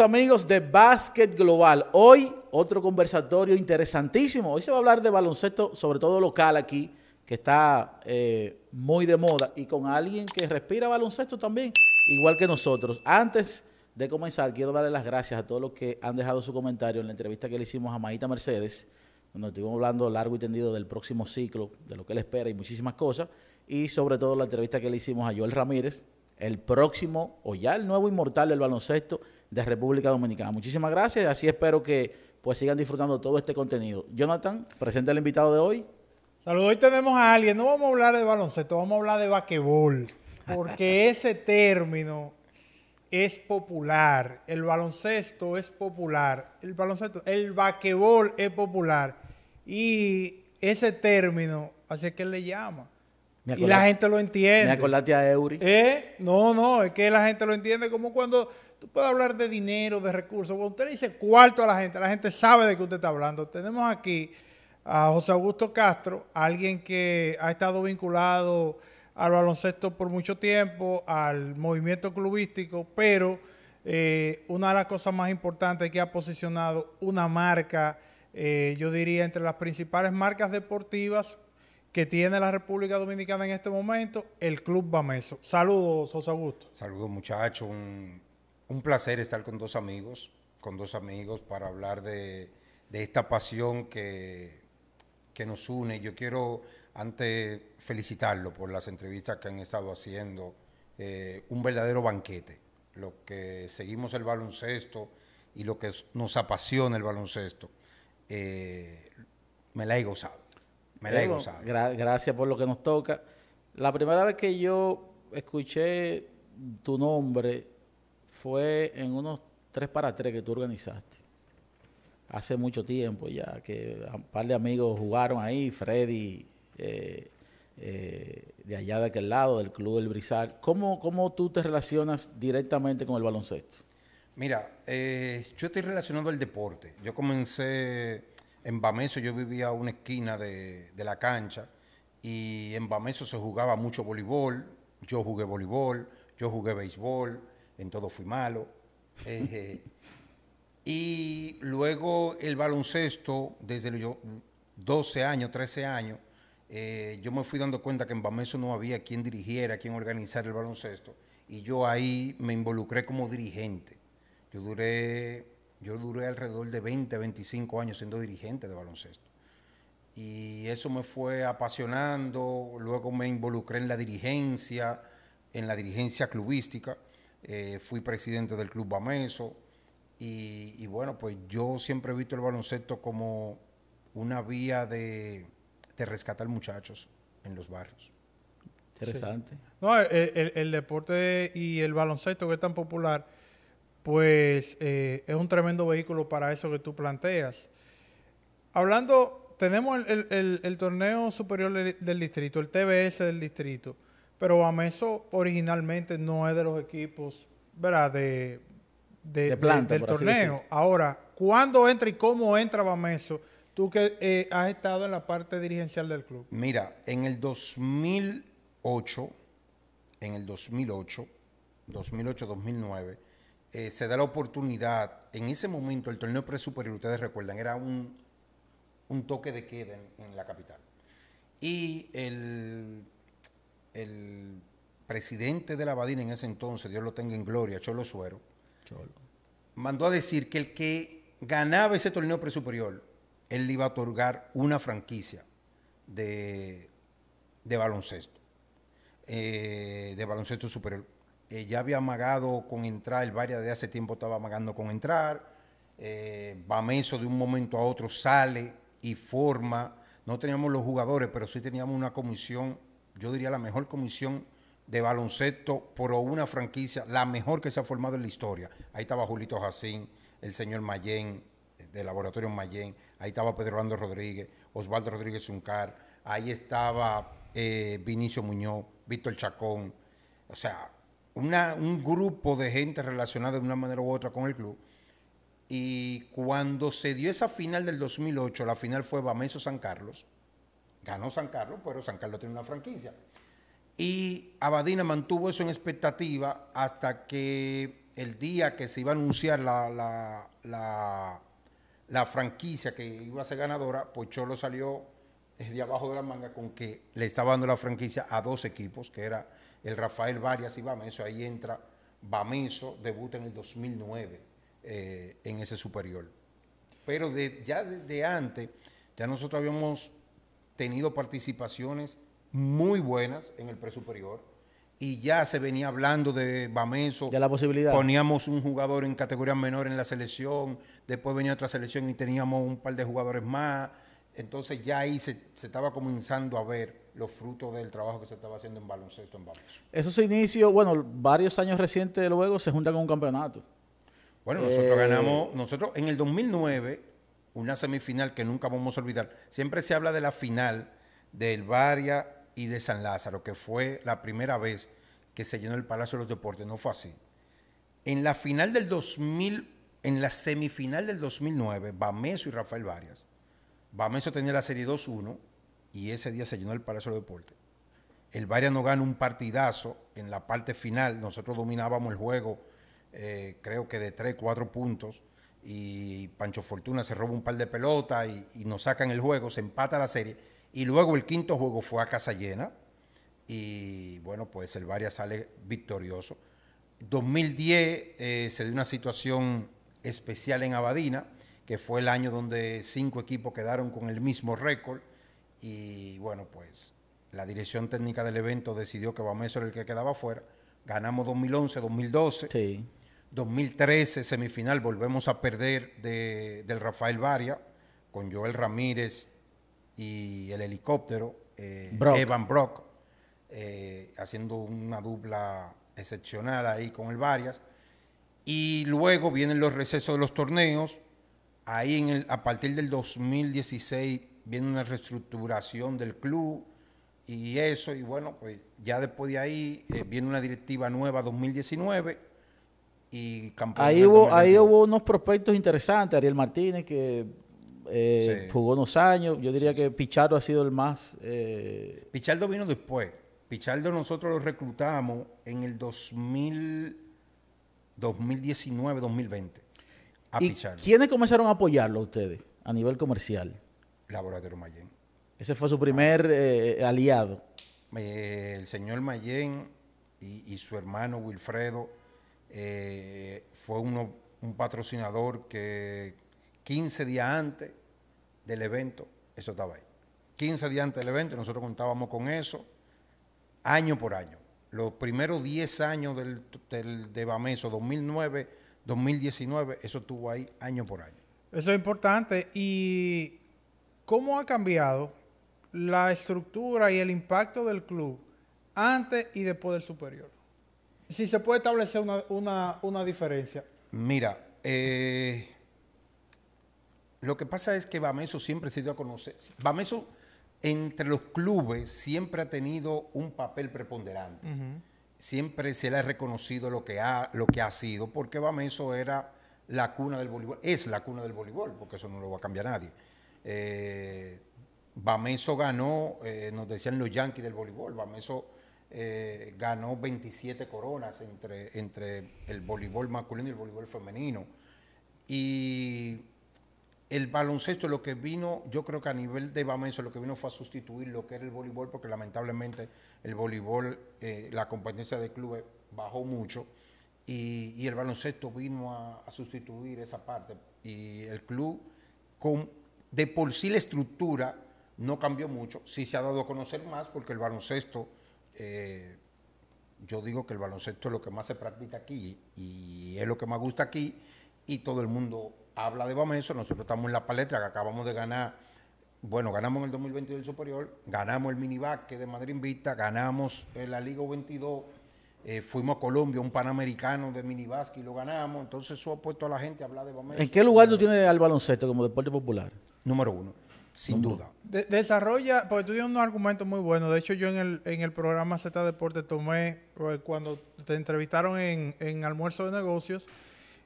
amigos de Básquet Global. Hoy otro conversatorio interesantísimo. Hoy se va a hablar de baloncesto, sobre todo local aquí, que está eh, muy de moda y con alguien que respira baloncesto también, igual que nosotros. Antes de comenzar, quiero darle las gracias a todos los que han dejado su comentario en la entrevista que le hicimos a Maíta Mercedes, donde estuvimos hablando largo y tendido del próximo ciclo, de lo que él espera y muchísimas cosas, y sobre todo la entrevista que le hicimos a Joel Ramírez, el próximo o ya el nuevo inmortal del baloncesto de República Dominicana. Muchísimas gracias, así espero que pues sigan disfrutando todo este contenido. Jonathan, presente al invitado de hoy. Saludos, hoy tenemos a alguien, no vamos a hablar de baloncesto, vamos a hablar de vaquebol, porque ese término es popular, el baloncesto es popular, el baloncesto, el vaquebol es popular y ese término, así es que le llama. y la gente lo entiende. Me acordaste a Eury. ¿Eh? No, no, es que la gente lo entiende como cuando Tú puedes hablar de dinero, de recursos. usted le dice cuarto a la gente, la gente sabe de qué usted está hablando. Tenemos aquí a José Augusto Castro, alguien que ha estado vinculado al baloncesto por mucho tiempo, al movimiento clubístico, pero eh, una de las cosas más importantes que ha posicionado una marca, eh, yo diría, entre las principales marcas deportivas que tiene la República Dominicana en este momento, el Club Bameso. Saludos, José Augusto. Saludos, muchachos. Un un placer estar con dos amigos, con dos amigos para hablar de, esta pasión que, nos une. Yo quiero antes felicitarlo por las entrevistas que han estado haciendo, eh, un verdadero banquete. Lo que seguimos el baloncesto y lo que nos apasiona el baloncesto, eh, me la he gozado. Me la he gozado. gracias por lo que nos toca. La primera vez que yo escuché tu nombre, fue en unos 3 para 3 que tú organizaste. Hace mucho tiempo ya, que un par de amigos jugaron ahí, Freddy, eh, eh, de allá de aquel lado, del Club del Brizal. ¿Cómo, ¿Cómo tú te relacionas directamente con el baloncesto? Mira, eh, yo estoy relacionado al deporte. Yo comencé en Bameso, yo vivía a una esquina de, de la cancha y en Bameso se jugaba mucho voleibol, yo jugué voleibol, yo jugué béisbol, en todo fui malo. y luego el baloncesto, desde los 12 años, 13 años, eh, yo me fui dando cuenta que en Bameso no había quien dirigiera, quien organizara el baloncesto. Y yo ahí me involucré como dirigente. Yo duré, yo duré alrededor de 20, 25 años siendo dirigente de baloncesto. Y eso me fue apasionando. Luego me involucré en la dirigencia, en la dirigencia clubística eh, fui presidente del Club Bameso y, bueno, pues yo siempre he visto el baloncesto como una vía de, rescatar muchachos en los barrios. Interesante. No, el, deporte y el baloncesto que es tan popular, pues eh, es un tremendo vehículo para eso que tú planteas. Hablando, tenemos el, el torneo superior del distrito, el TBS del distrito. Pero Bameso originalmente no es de los equipos, ¿verdad? De, del torneo. Ahora, ¿cuándo entra y cómo entra Bameso? Tú que eh, has estado en la parte dirigencial del club. Mira, en el 2008, en el 2008, 2008-2009, eh, se da la oportunidad, en ese momento el torneo pre-superior, ustedes recuerdan, era un, un toque de queda en la capital. Y el el presidente de la Badina en ese entonces, Dios lo tenga en gloria, Cholo Suero, mandó a decir que el que ganaba ese torneo presuperior, él le iba a otorgar una franquicia de, baloncesto, eh, de baloncesto superior. Eh, ya había amagado con entrar, el Varia de hace tiempo estaba amagando con entrar, eh, Bameso de un momento a otro sale y forma, no teníamos los jugadores, pero sí teníamos una comisión yo diría la mejor comisión de baloncesto por una franquicia, la mejor que se ha formado en la historia. Ahí estaba Julito Jacín, el señor Mayén, del laboratorio Mayén, ahí estaba Pedro Orlando Rodríguez, Osvaldo Rodríguez Zuncar, ahí estaba eh, Vinicio Muñoz, Víctor Chacón, o sea, un grupo de gente relacionada de una manera u otra con el club. Y cuando se dio esa final del 2008, la final fue Bameso San Carlos, Ganó San Carlos, pero San Carlos tiene una franquicia. Y Abadina mantuvo eso en expectativa hasta que el día que se iba a anunciar la, franquicia que iba a ser ganadora, pues Cholo salió de abajo de la manga con que le estaba dando la franquicia a dos equipos, que era el Rafael Varias y Bameso. Ahí entra Bameso, debuta en el 2009 eh, en ese superior. Pero ya desde antes, ya nosotros habíamos tenido participaciones muy buenas en el pre superior y ya se venía hablando de Bamenso. De la posibilidad. Poníamos un jugador en categoría menor en la selección, después venía otra selección y teníamos un par de jugadores más. Entonces ya ahí se, estaba comenzando a ver los frutos del trabajo que se estaba haciendo en baloncesto en Bamenso. Eso se inició, bueno, varios años recientes luego se junta con un campeonato. Bueno, nosotros eh, ganamos, nosotros en el 2009 una semifinal que nunca vamos a olvidar. Siempre se habla de la final del Varia y de San Lázaro, que fue la primera vez que se llenó el Palacio de los Deportes, no fue así. En la final del 2000, en la semifinal del 2009, Bameso y Rafael Varias. Bameso tenía la serie 2-1 y ese día se llenó el Palacio de los Deportes. El Varias no gana un partidazo en la parte final, nosotros dominábamos el juego, eh, creo que de 3, 4 puntos y Pancho Fortuna se roba un par de pelotas y, nos sacan el juego, se empata la serie. Y luego el quinto juego fue a casa llena y bueno, pues el Varia sale victorioso. 2010 eh, se dio una situación especial en Abadina, que fue el año donde cinco equipos quedaron con el mismo récord y bueno, pues la dirección técnica del evento decidió que a era el que quedaba fuera. Ganamos 2011, 2012. Sí. 2013, semifinal, volvemos a perder del Rafael Varia con Joel Ramírez y el helicóptero, eh, Evan Brock, eh, haciendo una dupla excepcional ahí con el Varias. Y luego vienen los recesos de los torneos. Ahí en el, a partir del 2016 viene una reestructuración del club y eso. Y bueno, pues ya después de ahí eh, viene una directiva nueva 2019 Ahí hubo, unos prospectos interesantes, Ariel Martínez, que eh, jugó unos años. Yo diría que Pichardo ha sido el más... Eh, Pichardo vino después. Pichardo nosotros lo reclutamos en el 2000, 2019, 2020. ¿Y ¿Quiénes comenzaron a apoyarlo a ustedes a nivel comercial? Laboratorio Mayen. Ese fue su primer ah. eh, aliado. el señor Mayen y su hermano Wilfredo eh, fue uno, un patrocinador que 15 días antes del evento, eso estaba ahí. 15 días antes del evento, nosotros contábamos con eso, año por año. Los primeros 10 años del, de Bameso, 2009, 2019, eso estuvo ahí año por año. Eso es importante. ¿Y cómo ha cambiado la estructura y el impacto del club antes y después del superior? si se puede establecer una, diferencia. Mira, eh, lo que pasa es que Bameso siempre se dio a conocer. Bameso entre los clubes siempre ha tenido un papel preponderante. Siempre se le ha reconocido lo que ha, lo que ha sido, porque Bameso era la cuna del voleibol, es la cuna del voleibol, porque eso no lo va a cambiar nadie. Eh, Bameso ganó, eh, nos decían los Yankees del voleibol, Bameso eh, ganó 27 coronas entre, entre el voleibol masculino y el voleibol femenino. Y el baloncesto lo que vino, yo creo que a nivel de Bamenso lo que vino fue a sustituir lo que era el voleibol, porque lamentablemente el voleibol, eh, la competencia de clubes bajó mucho y, el baloncesto vino a, sustituir esa parte. Y el club, con, de por sí la estructura no cambió mucho, sí se ha dado a conocer más porque el baloncesto eh, yo digo que el baloncesto es lo que más se practica aquí y es lo que más gusta aquí y todo el mundo habla de Bameso nosotros estamos en la paleta que acabamos de ganar, bueno, ganamos en el 2022 el superior, ganamos el que de Madrid invita ganamos eh, la Liga 22, eh, fuimos a Colombia, un panamericano de minibasque y lo ganamos, entonces eso ha puesto a la gente a hablar de Bameso ¿En qué lugar lo tiene al baloncesto como deporte popular? Número uno sin duda. desarrolla, porque tú tienes un argumento muy bueno, De hecho, yo en el, en el programa Z Deporte tomé, eh, cuando te entrevistaron en, Almuerzo de Negocios,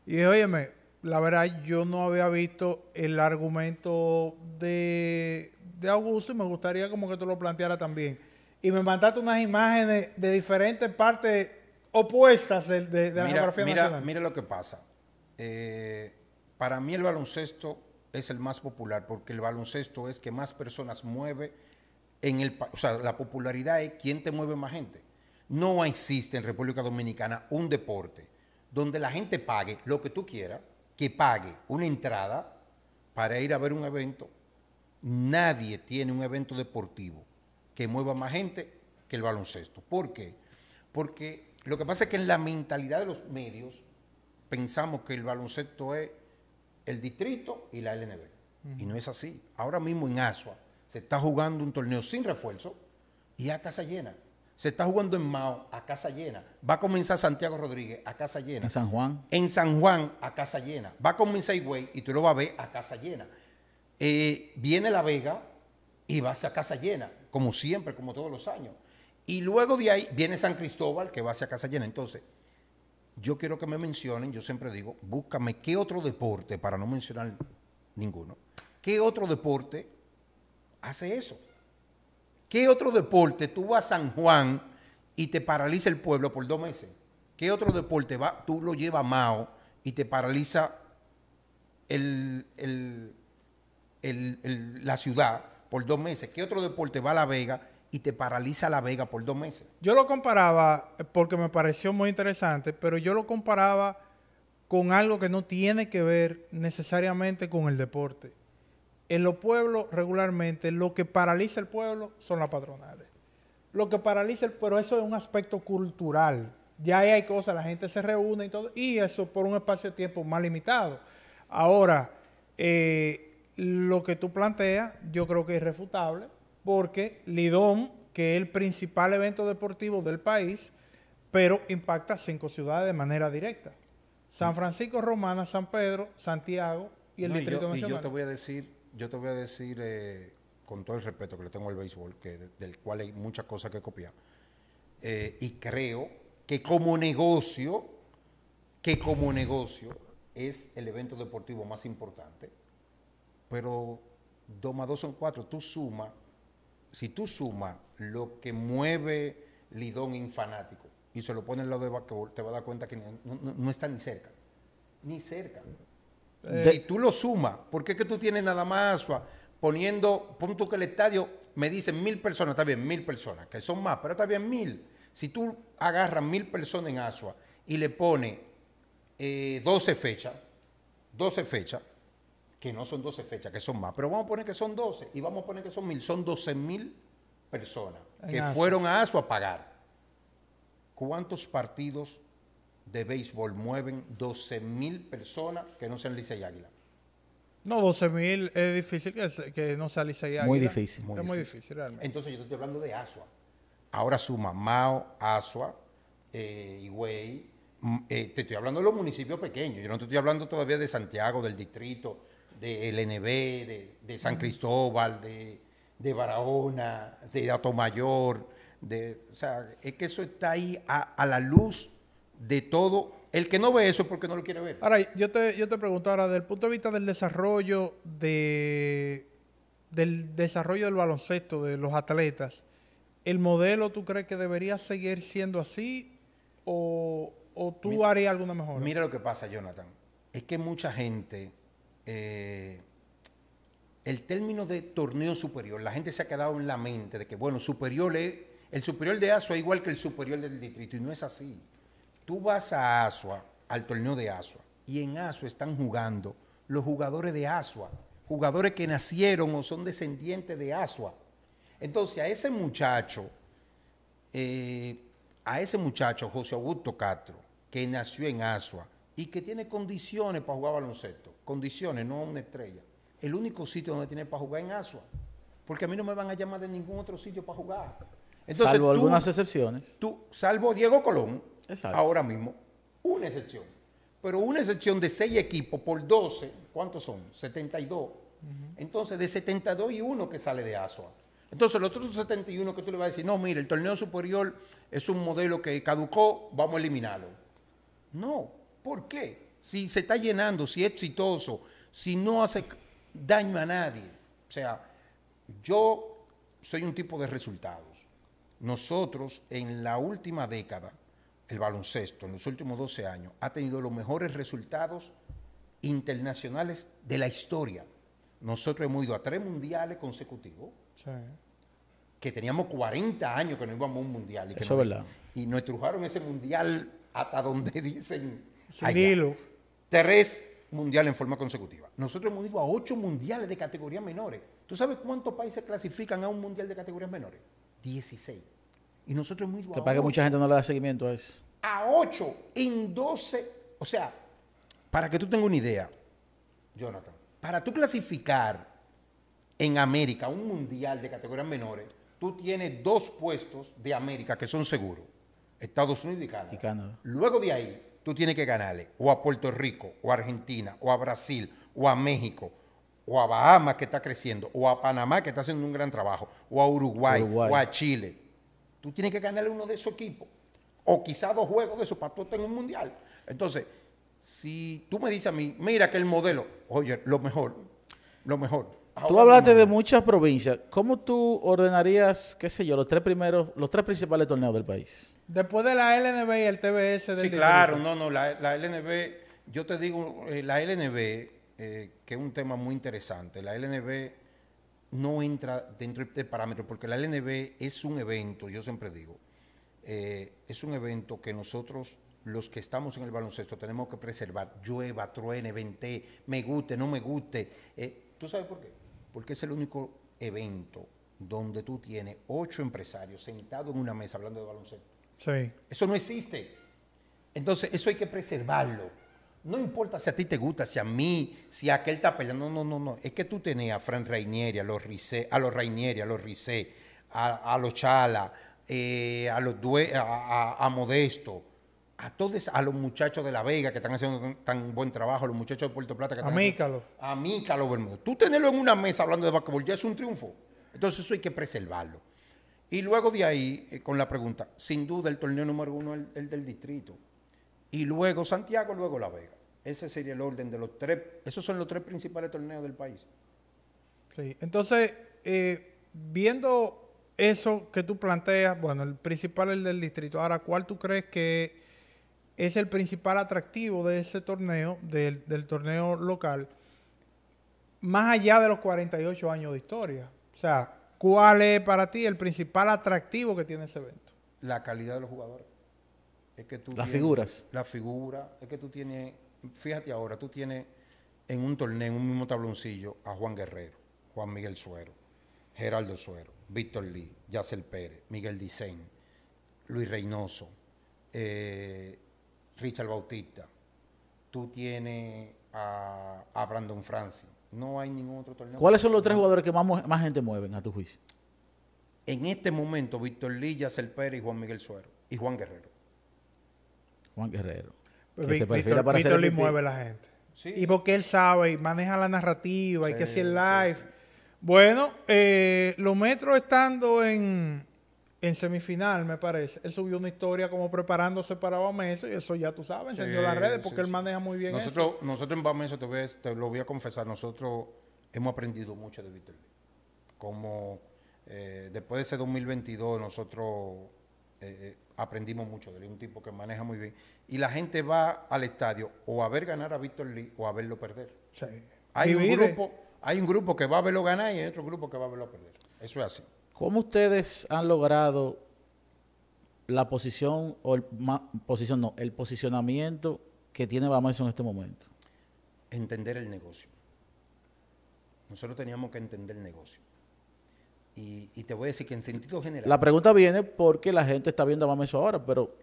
y dije, óyeme, la verdad yo no había visto el argumento de, Augusto y me gustaría como que tú lo planteara también. Y me mandaste unas imágenes de diferentes partes opuestas de, la geografía mira, lo que pasa. Eh, para mí el baloncesto es el más popular, porque el baloncesto es que más personas mueve en el O sea, la popularidad es quién te mueve más gente. No existe en República Dominicana un deporte donde la gente pague lo que tú quieras, que pague una entrada para ir a ver un evento. Nadie tiene un evento deportivo que mueva más gente que el baloncesto. ¿Por qué? Porque lo que pasa es que en la mentalidad de los medios pensamos que el baloncesto es el distrito y la LNB. Y no es así. Ahora mismo en Asua se está jugando un torneo sin refuerzo y a casa llena. Se está jugando en Mao a casa llena. Va a comenzar Santiago Rodríguez a casa llena. En San Juan. En San Juan a casa llena. Va a comenzar Higüey y tú lo vas a ver a casa llena. Eh, viene La Vega y va a casa llena, como siempre, como todos los años. Y luego de ahí viene San Cristóbal que va a casa llena. Entonces, yo quiero que me mencionen, yo siempre digo, búscame qué otro deporte, para no mencionar ninguno, qué otro deporte hace eso. ¿Qué otro deporte tú vas a San Juan y te paraliza el pueblo por dos meses? ¿Qué otro deporte va, tú lo llevas a Mao y te paraliza la ciudad por dos meses? ¿Qué otro deporte va a La Vega y te paraliza la vega por dos meses. Yo lo comparaba, eh, porque me pareció muy interesante, pero yo lo comparaba con algo que no tiene que ver necesariamente con el deporte. En los pueblos, regularmente, lo que paraliza el pueblo son las patronales. Lo que paraliza el pero eso es un aspecto cultural. Ya ahí hay cosas, la gente se reúne y todo, y eso por un espacio de tiempo más limitado. Ahora, eh, lo que tú planteas, yo creo que es refutable porque Lidón que es el principal evento deportivo del país, pero impacta cinco ciudades de manera directa. San mm. Francisco Romana, San Pedro, Santiago y el Distrito yo, Y yo te voy a decir, yo te voy a decir eh, con todo el respeto que le tengo al béisbol, que, del cual hay muchas cosas que copiar, eh, y creo que como negocio, que como negocio es el evento deportivo más importante, pero dos más dos son cuatro, tú suma si tú sumas lo que mueve Lidón infanático fanático y se lo pones al lado de basquetbol, te vas a dar cuenta que no, está ni cerca. Ni cerca. Y eh, tú lo sumas, ¿por qué que tú tienes nada más Asua? poniendo, punto que el estadio me dice mil personas, está bien, mil personas, que son más, pero está bien mil. Si tú agarras mil personas en Asua y le pones 12 eh, fechas, 12 fechas, que no son 12 fechas, que son más, pero vamos a poner que son 12 y vamos a poner que son mil, son 12 mil personas que fueron a ASUA a pagar. ¿Cuántos partidos de béisbol mueven 12 mil personas que no sean Licey y Águila? No, 12 mil es difícil que, no sea Licey Águila. Muy difícil. Muy es muy difícil realmente. Entonces yo te estoy hablando de ASUA. Ahora suma Mao, ASUA, eh, Higüey. Mm, eh, te estoy hablando de los municipios pequeños. Yo no te estoy hablando todavía de Santiago, del distrito de LNB, de, San Cristóbal, de, Barahona, de Atomayor, de, o sea, es que eso está ahí a, la luz de todo. El que no ve eso es porque no lo quiere ver. Ahora, yo te, yo te pregunto ahora, desde el punto de vista del desarrollo de, del desarrollo del baloncesto, de los atletas, ¿el modelo tú crees que debería seguir siendo así o, tú harías alguna mejor Mira lo que pasa, Jonathan. Es que mucha gente eh, el término de torneo superior, la gente se ha quedado en la mente de que, bueno, superior es, el superior de Asua es igual que el superior del distrito, y no es así. Tú vas a Asua, al torneo de Asua, y en Asua están jugando los jugadores de Asua, jugadores que nacieron o son descendientes de Asua. Entonces, a ese muchacho, eh, a ese muchacho, José Augusto Castro, que nació en Asua, y que tiene condiciones para jugar baloncesto. Condiciones, no una estrella. El único sitio donde tiene para jugar es en Asua. Porque a mí no me van a llamar de ningún otro sitio para jugar. Entonces, salvo algunas excepciones. Tú, salvo Diego Colón, ahora mismo, una excepción. Pero una excepción de seis equipos por 12, ¿cuántos son? 72. Entonces, de 72 y uno que sale de Asua. Entonces, los otros 71 que tú le vas a decir, no, mire, el torneo superior es un modelo que caducó, vamos a eliminarlo. No, ¿Por qué? Si se está llenando, si es exitoso, si no hace daño a nadie. O sea, yo soy un tipo de resultados. Nosotros en la última década, el baloncesto, en los últimos 12 años, ha tenido los mejores resultados internacionales de la historia. Nosotros hemos ido a tres mundiales consecutivos. Que teníamos 40 años que no íbamos a un mundial. Y, que Eso es verdad. y nos trujaron ese mundial hasta donde dicen Genilo. Tres mundiales en forma consecutiva. Nosotros hemos ido a ocho mundiales de categorías menores. ¿Tú sabes cuántos países clasifican a un mundial de categorías menores? 16. Y nosotros hemos ido a que mucha gente no le da seguimiento a eso. A ocho en 12. O sea, para que tú tengas una idea, Jonathan, para tú clasificar en América un mundial de categorías menores, tú tienes dos puestos de América que son seguros. Estados Unidos y Canadá. Luego de ahí, tú tienes que ganarle o a Puerto Rico, o a Argentina, o a Brasil, o a México, o a Bahamas que está creciendo, o a Panamá que está haciendo un gran trabajo, o a Uruguay, o a Chile. Tú tienes que ganarle uno de esos equipos, o quizá dos juegos de su para en un mundial. Entonces, si tú me dices a mí, mira que el modelo, oye, lo mejor, lo mejor. tú hablaste de muchas provincias. ¿Cómo tú ordenarías, qué sé yo, los tres primeros, los tres principales torneos del país? Después de la LNB y el TBS. sí, claro, no, no, la, LNB, yo te digo, eh, la LNB, eh, que es un tema muy interesante, la LNB no entra dentro de este parámetros, porque la LNB es un evento, yo siempre digo, eh, es un evento que nosotros, los que estamos en el baloncesto, tenemos que preservar, llueva, truene, vente, me guste, no me guste. ¿Tú sabes por qué? Porque es el único evento donde tú tienes ocho empresarios sentados en una mesa hablando de baloncesto eso no existe. Entonces, eso hay que preservarlo. No importa si a ti te gusta, si a mí, si a aquel está No, no, no, no. Es que tú tenías a Fran Rainieri, a los Rizé, a los Rainieri, a los Rizé, a, los Chala, eh, a los Due, a, Modesto, a todos, a los muchachos de La Vega que están haciendo tan, buen trabajo, a los muchachos de Puerto Plata que están. A Mícalo. A Tú tenerlo en una mesa hablando de basquetbol ya es un triunfo. Entonces, eso hay que preservarlo. Y luego de ahí, eh, con la pregunta, sin duda el torneo número uno es el, del distrito. Y luego Santiago, luego La Vega. Ese sería el orden de los tres, esos son los tres principales torneos del país. Sí, entonces, eh, viendo eso que tú planteas, bueno, el principal es el del distrito. Ahora, ¿cuál tú crees que es el principal atractivo de ese torneo, del, del torneo local, más allá de los 48 años de historia? O sea, ¿Cuál es para ti el principal atractivo que tiene ese evento? La calidad de los jugadores. Es que tú las figuras. La figura. Es que tú tienes, fíjate ahora, tú tienes en un torneo, en un mismo tabloncillo, a Juan Guerrero, Juan Miguel Suero, Geraldo Suero, Víctor Lee, Yacel Pérez, Miguel Dicen, Luis Reynoso, eh, Richard Bautista. Tú tienes a, a Brandon Francis. No hay ningún otro torneo. ¿Cuáles son los tres jugadores que más, gente mueven a tu juicio? En este momento, Víctor Lilla, El Pérez y Juan Miguel Suero. Y Juan Guerrero. Juan Guerrero. Pues Víctor, Lillas mueve la gente. Y porque él sabe y maneja la narrativa y que hace el live. bueno, eh, los metros estando en, en semifinal, me parece, él subió una historia como preparándose para Bameso y eso ya tú sabes, encendió las redes porque él maneja muy bien nosotros, Nosotros en Bameso, te, te lo voy a confesar, nosotros hemos aprendido mucho de Víctor Como eh, después de ese 2022 nosotros eh, eh, aprendimos mucho de él, un tipo que maneja muy bien. Y la gente va al estadio o a ver ganar a Víctor Lee o a verlo perder. Hay, un grupo, hay un grupo que va a verlo ganar y hay otro grupo que va a verlo perder. Eso es así. ¿Cómo ustedes han logrado la posición, o el, posición no, el posicionamiento que tiene Bameso en este momento? Entender el negocio. Nosotros teníamos que entender el negocio. Y, te voy a decir que en sentido general... La pregunta viene porque la gente está viendo a Bameso ahora, pero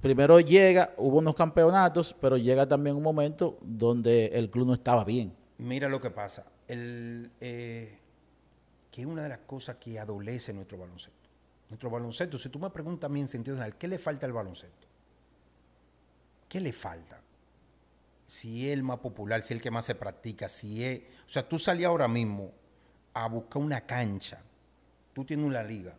primero llega, hubo unos campeonatos, pero llega también un momento donde el club no estaba bien. Mira lo que pasa. El, eh, que es una de las cosas que adolece nuestro baloncesto. Nuestro baloncesto, si tú me preguntas a mí en sentido general, ¿qué le falta al baloncesto? ¿Qué le falta? Si es el más popular, si es el que más se practica, si es... O sea, tú salías ahora mismo a buscar una cancha. Tú tienes una liga.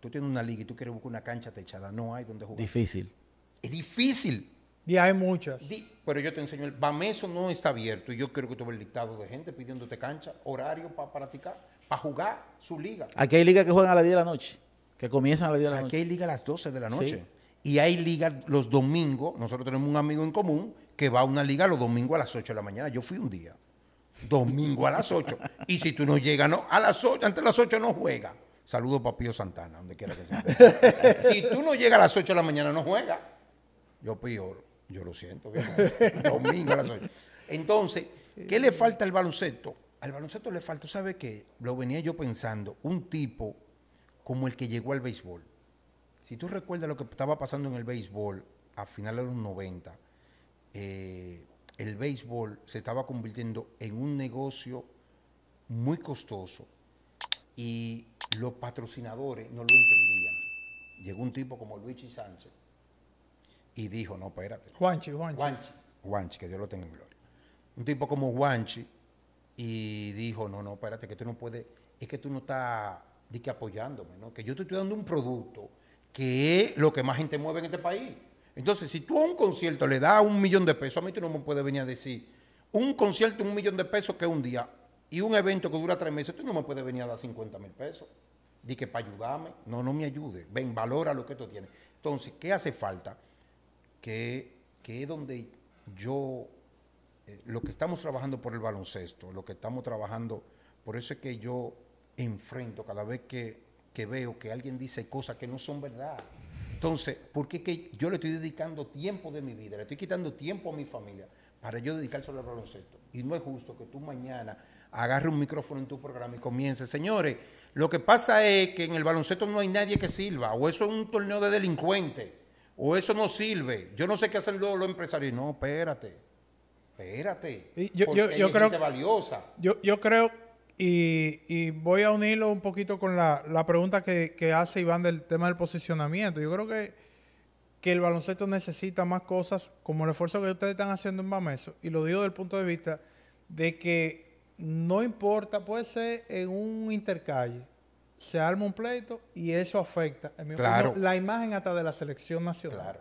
Tú tienes una liga y tú quieres buscar una cancha techada. No hay donde jugar. Difícil. Es difícil. Y hay muchas. pero yo te enseño, el Bameso no está abierto y yo creo que tuve el dictado de gente pidiéndote cancha, horario para practicar. A jugar su liga. Aquí hay ligas que juegan a las 10 de la noche, que comienzan a las 10 de la noche. Aquí hay ligas a las 12 de la noche. Y hay ligas los domingos. Nosotros tenemos un amigo en común que va a una liga los domingos a las 8 de la mañana. Yo fui un día. Domingo a las 8. Y si tú no llegas no, a las 8, antes de las 8 no juega. Saludo para Pío Santana, donde quiera que sea. si tú no llegas a las 8 de la mañana, no juega. Yo, Pío, yo lo siento. Domingo a las 8. Entonces, ¿qué le falta al baloncesto? al baloncesto le faltó, ¿sabe qué? Lo venía yo pensando, un tipo como el que llegó al béisbol. Si tú recuerdas lo que estaba pasando en el béisbol a finales de los 90, eh, el béisbol se estaba convirtiendo en un negocio muy costoso y los patrocinadores no lo entendían. Llegó un tipo como Luigi Sánchez y dijo, no, espérate. Juanchi, Juanchi. Juanchi, Juanchi que Dios lo tenga en gloria. Un tipo como Juanchi y dijo, no, no, espérate, que tú no puedes, es que tú no estás di que apoyándome, ¿no? que yo te estoy dando un producto que es lo que más gente mueve en este país. Entonces, si tú a un concierto le das un millón de pesos, a mí tú no me puedes venir a decir, un concierto, un millón de pesos que un día, y un evento que dura tres meses, tú no me puedes venir a dar 50 mil pesos. Di que para ayudarme, no, no me ayude, ven, valora lo que tú tienes. Entonces, ¿qué hace falta? Que, que es donde yo eh, lo que estamos trabajando por el baloncesto, lo que estamos trabajando, por eso es que yo enfrento cada vez que, veo que alguien dice cosas que no son verdad. Entonces, ¿por qué que yo le estoy dedicando tiempo de mi vida, le estoy quitando tiempo a mi familia para yo solo al baloncesto. Y no es justo que tú mañana agarre un micrófono en tu programa y comience. Señores, lo que pasa es que en el baloncesto no hay nadie que sirva, o eso es un torneo de delincuentes, o eso no sirve. Yo no sé qué hacen luego los empresarios. No, espérate. Espérate. Es yo, valiosa. Yo, yo creo, y, y, voy a unirlo un poquito con la, pregunta que, que, hace Iván del tema del posicionamiento. Yo creo que, que el baloncesto necesita más cosas como el esfuerzo que ustedes están haciendo en Bameso. Y lo digo desde el punto de vista de que no importa, puede ser en un intercalle, se arma un pleito y eso afecta, en la imagen hasta de la selección nacional.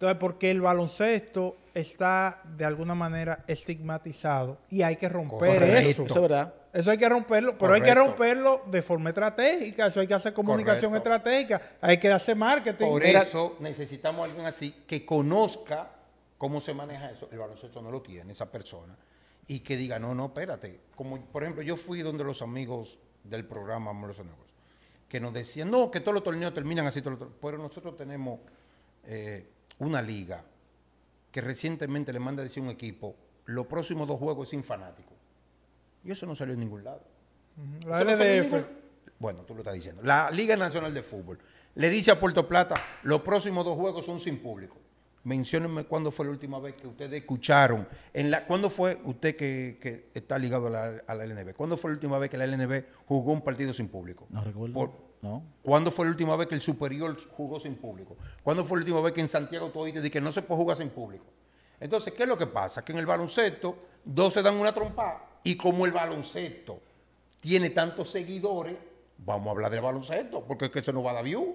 Entonces, porque el baloncesto está de alguna manera estigmatizado y hay que romper Correcto. eso. Eso, ¿verdad? eso hay que romperlo, pero hay que romperlo de forma estratégica, eso hay que hacer comunicación estratégica, hay que hacer marketing. Por eso necesitamos a alguien así que conozca cómo se maneja eso. El baloncesto no lo tiene esa persona y que diga, no, no, espérate. Como, por ejemplo, yo fui donde los amigos del programa Amor los Negros, que nos decían, no, que todos los torneos terminan así, pero nosotros tenemos... Eh, una liga que recientemente le manda a decir un equipo, los próximos dos juegos sin fanático. Y eso no salió en ningún lado. La bueno, tú lo estás diciendo. La Liga Nacional de Fútbol le dice a Puerto Plata, los próximos dos juegos son sin público. Menciónenme cuándo fue la última vez que ustedes escucharon. En la, ¿Cuándo fue usted que, está ligado a la, LNB? ¿Cuándo fue la última vez que la LNB jugó un partido sin público? No recuerdo. No. ¿Cuándo fue la última vez que el superior jugó sin público? ¿Cuándo fue la última vez que en Santiago todo dice que no se puede jugar sin público? Entonces, ¿qué es lo que pasa? Que en el baloncesto dos se dan una trompada y como el baloncesto tiene tantos seguidores, vamos a hablar del baloncesto, porque es que eso no va a dar view.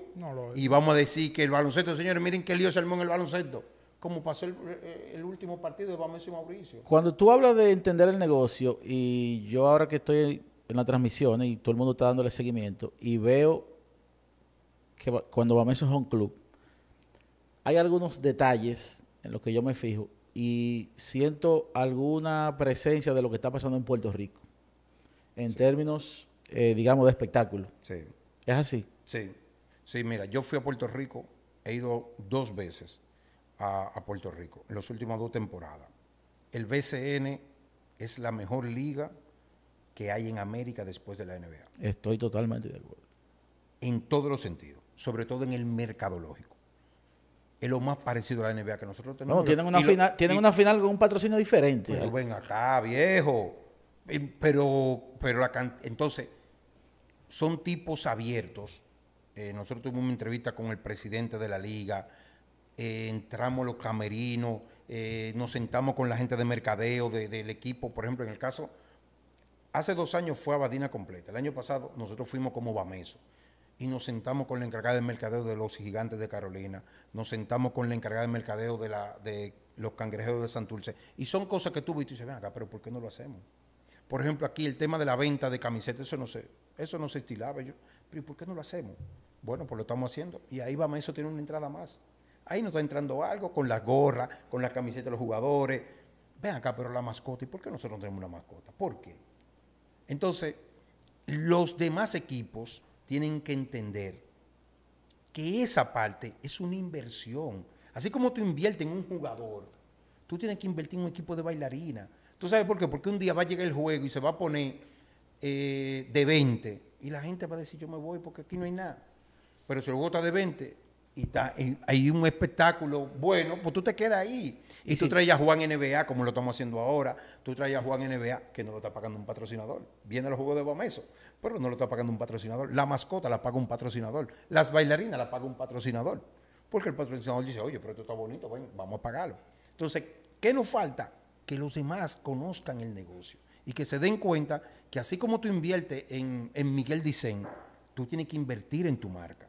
y vamos a decir que el baloncesto, señores, miren qué lío se armó en el baloncesto como pasó el, eh, el, último partido de Vamos y Mauricio. Cuando tú hablas de entender el negocio, y yo ahora que estoy en la transmisión y todo el mundo está dándole seguimiento y veo que cuando vamos a un club, hay algunos detalles en los que yo me fijo y siento alguna presencia de lo que está pasando en Puerto Rico en términos, eh, digamos, de espectáculo. ¿Es así? Sí. Sí, mira, yo fui a Puerto Rico, he ido dos veces a, a Puerto Rico en las últimas dos temporadas. El BCN es la mejor liga que hay en América después de la NBA. Estoy totalmente de acuerdo. En todos los sentidos, sobre todo en el mercadológico. Es lo más parecido a la NBA que nosotros tenemos. No, tienen una, final, tienen una final con un patrocinio diferente. Pero ven acá, viejo. Em, pero, pero la entonces, son tipos abiertos. Eh, nosotros tuvimos una entrevista con el presidente de la liga. Eh, entramos los camerinos, eh, nos sentamos con la gente de mercadeo del equipo, por ejemplo, en el caso Hace dos años fue Abadina completa. El año pasado nosotros fuimos como Bameso y nos sentamos con la encargada de mercadeo de los gigantes de Carolina, nos sentamos con la encargada de mercadeo de, los cangrejeros de Santurce. Y son cosas que tú viste y dices, ven acá, pero ¿por qué no lo hacemos? Por ejemplo, aquí el tema de la venta de camisetas, eso no se, eso no se estilaba. Yo, pero ¿por qué no lo hacemos? Bueno, pues lo estamos haciendo. Y ahí Bameso tiene una entrada más. Ahí nos está entrando algo con las gorras, con las camisetas de los jugadores. Ven acá, pero la mascota, ¿y por qué nosotros no tenemos una mascota? ¿Por qué? Entonces, los demás equipos tienen que entender que esa parte es una inversión. Así como tú inviertes en un jugador, tú tienes que invertir en un equipo de bailarina. ¿Tú sabes por qué? Porque un día va a llegar el juego y se va a poner eh, de 20 y la gente va a decir yo me voy porque aquí no hay nada. Pero si el está de 20 y está, hay un espectáculo bueno, pues tú te quedas ahí. Y, tú traías Juan NBA, como lo estamos haciendo ahora, tú traías a Juan NBA, que no lo está pagando un patrocinador. Viene el juego de Bameso, pero no lo está pagando un patrocinador. La mascota la paga un patrocinador. Las bailarinas la paga un patrocinador. Porque el patrocinador dice, oye, pero esto está bonito, vamos a pagarlo. Entonces, ¿qué nos falta? Que los demás conozcan el negocio y que se den cuenta que así como tú inviertes en, en Miguel Dicen, tú tienes que invertir en tu marca.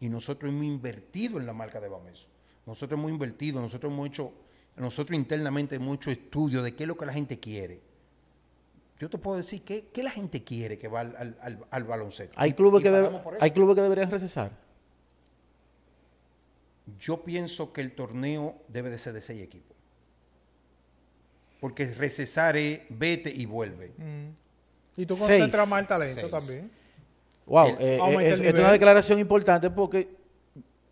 Y nosotros hemos invertido en la marca de Bameso. Nosotros hemos invertido, nosotros hemos hecho nosotros internamente mucho estudio de qué es lo que la gente quiere. Yo te puedo decir qué, la gente quiere que va al, al, baloncesto. Hay clubes, que hay clubes que deberían recesar. Yo pienso que el torneo debe de ser de seis equipos. Porque recesar es vete y vuelve. Mm. Y tú concentras más el talento también. Wow, eh, eh, es, una declaración importante porque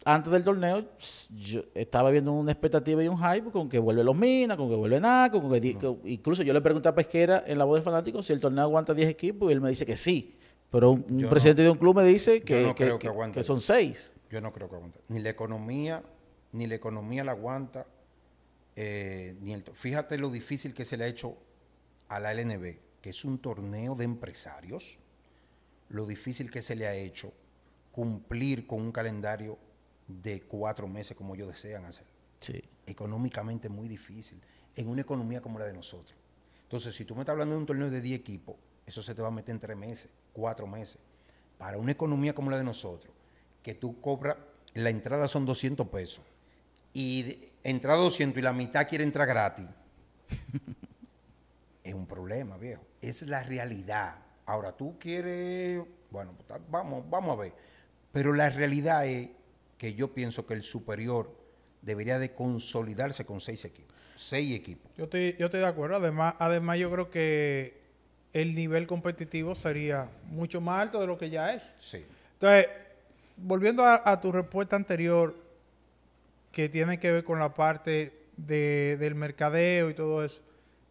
antes del torneo, yo estaba viendo una expectativa y un hype con que vuelven los Minas, con que vuelven Naco, incluso yo le pregunté a Pesquera en la voz del fanático si el torneo aguanta 10 equipos y él me dice que sí. Pero un, presidente de un club me dice que, son 6. Yo no creo que aguante. Ni la economía, ni la economía la aguanta. Eh, ni fíjate lo difícil que se le ha hecho a la LNB, que es un torneo de empresarios, lo difícil que se le ha hecho cumplir con un calendario de cuatro meses como ellos desean hacer. Sí. Económicamente muy difícil, en una economía como la de nosotros. Entonces, si tú me estás hablando de un torneo de 10 equipos, eso se te va a meter en tres meses, cuatro meses. Para una economía como la de nosotros, que tú cobras, la entrada son 200 pesos, y entrada entra 200 y la mitad quiere entrar gratis, es un problema, viejo. Es la realidad. Ahora, tú quieres, bueno, pues, vamos, vamos a ver. Pero la realidad es que yo pienso que el superior debería de consolidarse con seis equipos. Seis equipos. Yo estoy, yo estoy de acuerdo. Además, además, yo creo que el nivel competitivo sería mucho más alto de lo que ya es. Sí. Entonces, volviendo a, tu respuesta anterior, que tiene que ver con la parte del mercadeo y todo eso,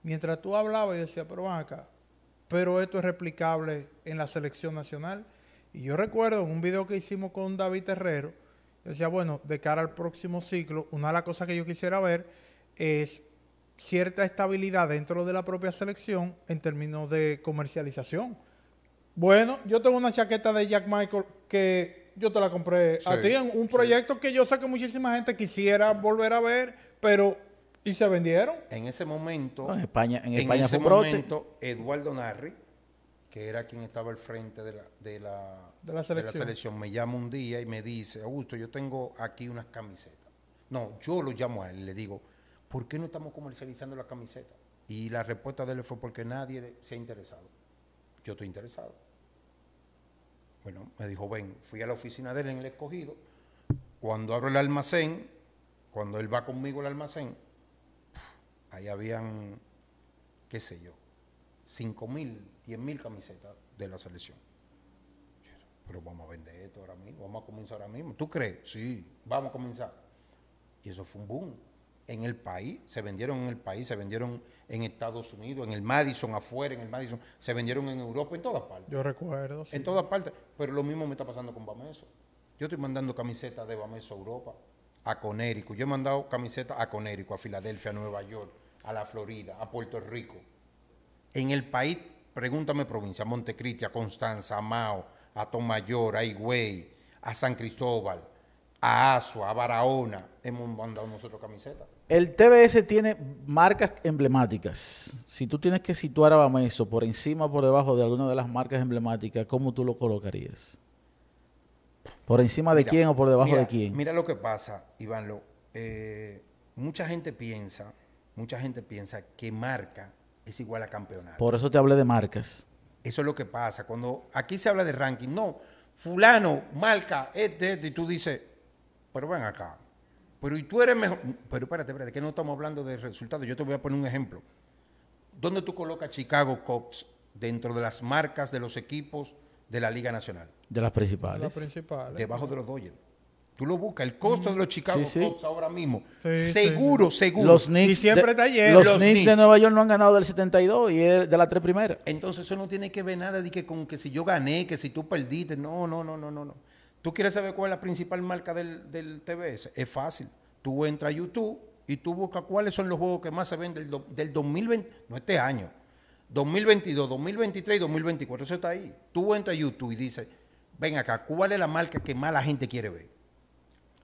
mientras tú hablabas, y decía, pero van acá, pero esto es replicable en la selección nacional. Y yo recuerdo un video que hicimos con David Herrero, decía, bueno, de cara al próximo ciclo, una de las cosas que yo quisiera ver es cierta estabilidad dentro de la propia selección en términos de comercialización. Bueno, yo tengo una chaqueta de Jack Michael que yo te la compré a ti en un proyecto que yo sé que muchísima gente quisiera volver a ver, pero y se vendieron. En ese momento, en España, en, ese momento, Eduardo Narri que era quien estaba al frente de la, selección. me llama un día y me dice, Augusto, yo tengo aquí unas camisetas. No, yo lo llamo a él y le digo, ¿por qué no estamos comercializando las camisetas? Y la respuesta de él fue porque nadie se ha interesado. Yo estoy interesado. Bueno, me dijo, ven, fui a la oficina de él en el escogido. Cuando abro el almacén, cuando él va conmigo al almacén, ahí habían, qué sé yo, cinco mil 10.000 camisetas de la selección. Pero vamos a vender esto ahora mismo, vamos a comenzar ahora mismo. ¿Tú crees? Sí, vamos a comenzar. Y eso fue un boom. En el país, se vendieron en el país, se vendieron en Estados Unidos, en el Madison, afuera, en el Madison, se vendieron en Europa, en todas partes. Yo recuerdo. En todas partes. Pero lo mismo me está pasando con Bameso. Yo estoy mandando camisetas de Bameso a Europa, a Conérico. Yo he mandado camisetas a Conérico, a Filadelfia, a Nueva York, a la Florida, a Puerto Rico. En el país Pregúntame provincia, Montecristi, a Constanza, a Mao, a Tomayor, a Higüey, a San Cristóbal, a Asua, a Barahona. Hemos mandado nosotros camisetas. El TBS tiene marcas emblemáticas. Si tú tienes que situar a Bameso por encima o por debajo de alguna de las marcas emblemáticas, ¿cómo tú lo colocarías? ¿Por encima de quién o por debajo de quién? Mira lo que pasa, Iván. Eh, mucha gente piensa, mucha gente piensa que marca es igual a campeonato. Por eso te hablé de marcas. Eso es lo que pasa. Cuando aquí se habla de ranking, no, fulano, marca, este, este, y tú dices, pero ven acá. Pero y tú eres mejor. Pero espérate, espérate, que no estamos hablando de resultados. Yo te voy a poner un ejemplo. ¿Dónde tú colocas Chicago Cubs dentro de las marcas de los equipos de la Liga Nacional? De las principales. De las principales. Debajo de los Dodgers. Tú lo buscas, el costo de los mm, Chicago ahora mismo. seguro, seguro. Los Knicks, y siempre está Los, de Nueva York no han ganado del 72 y de la tres primeras. Entonces eso no tiene que ver nada de que con que si yo gané, que si tú perdiste. No, no, no, no, no. ¿Tú quieres saber cuál es la principal marca del, del TBS? Es fácil. Tú entras a YouTube y tú buscas cuáles son los juegos que más se ven del, del 2020, no este año, 2022, 2023 2024. Eso está ahí. Tú entras a YouTube y dices, ven acá, ¿cuál es la marca que más la gente quiere ver?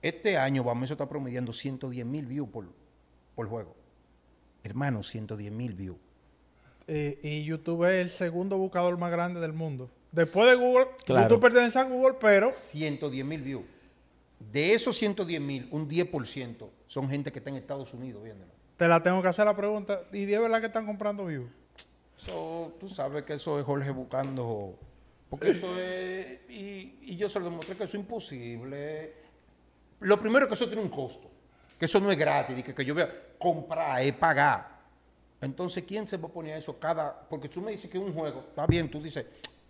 Este año vamos está estar promediando 110 mil views por, por juego. Hermano, 110 mil views. Eh, y YouTube es el segundo buscador más grande del mundo. Después de Google, Tú YouTube pertenece a Google, pero... 110 mil views. De esos 110 mil, un 10% son gente que está en Estados Unidos viéndolo. Te la tengo que hacer la pregunta. ¿Y de verdad que están comprando views? tú sabes que eso es Jorge buscando... Porque eso es... y yo se lo demostré que eso es imposible lo primero que eso tiene un costo, que eso no es gratis, que, que yo a comprar, es pagar. Entonces, ¿quién se va a poner a eso cada? Porque tú me dices que un juego, está bien, tú dices,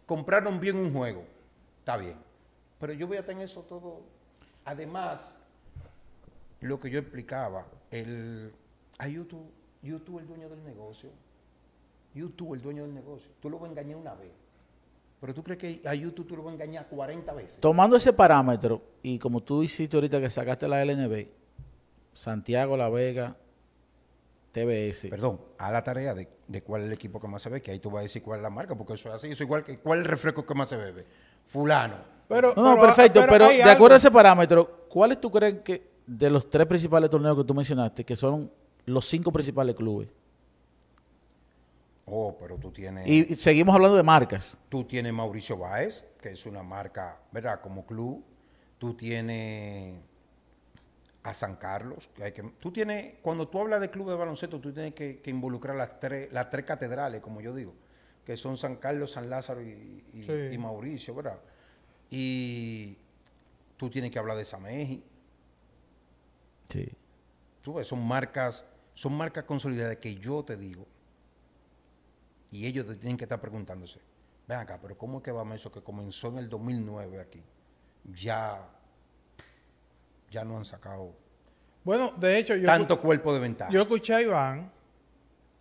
compraron bien un juego, está bien. Pero yo voy a tener eso todo. Además, lo que yo explicaba, el, a YouTube, YouTube el dueño del negocio. YouTube el dueño del negocio. Tú lo vas a engañar una vez. Pero tú crees que a YouTube tú lo vas a engañar 40 veces. Tomando ese parámetro, y como tú hiciste ahorita que sacaste la LNB, Santiago, La Vega, TBS. Perdón, a la tarea de, cuál es el equipo que más se ve, que ahí tú vas a decir cuál es la marca, porque eso es así, eso igual que cuál es el refresco que más se bebe. Fulano. Pero, no, perfecto, pero, de acuerdo a ese parámetro, ¿cuáles tú crees que de los tres principales torneos que tú mencionaste, que son los cinco principales clubes, Oh, pero tú tienes... Y seguimos hablando de marcas. Tú tienes Mauricio Báez, que es una marca, ¿verdad? Como club. Tú tienes a San Carlos. tú tienes, cuando tú hablas de club de baloncesto, tú tienes que, involucrar las tres, las tres catedrales, como yo digo, que son San Carlos, San Lázaro y, Mauricio, ¿verdad? Y tú tienes que hablar de Sameji. Sí. Tú ves, son marcas, son marcas consolidadas que yo te digo, y ellos tienen que estar preguntándose, ven acá, pero ¿cómo es que vamos eso que comenzó en el 2009 aquí? Ya, ya no han sacado bueno, de hecho, yo tanto cuerpo de ventaja. Yo escuché a Iván,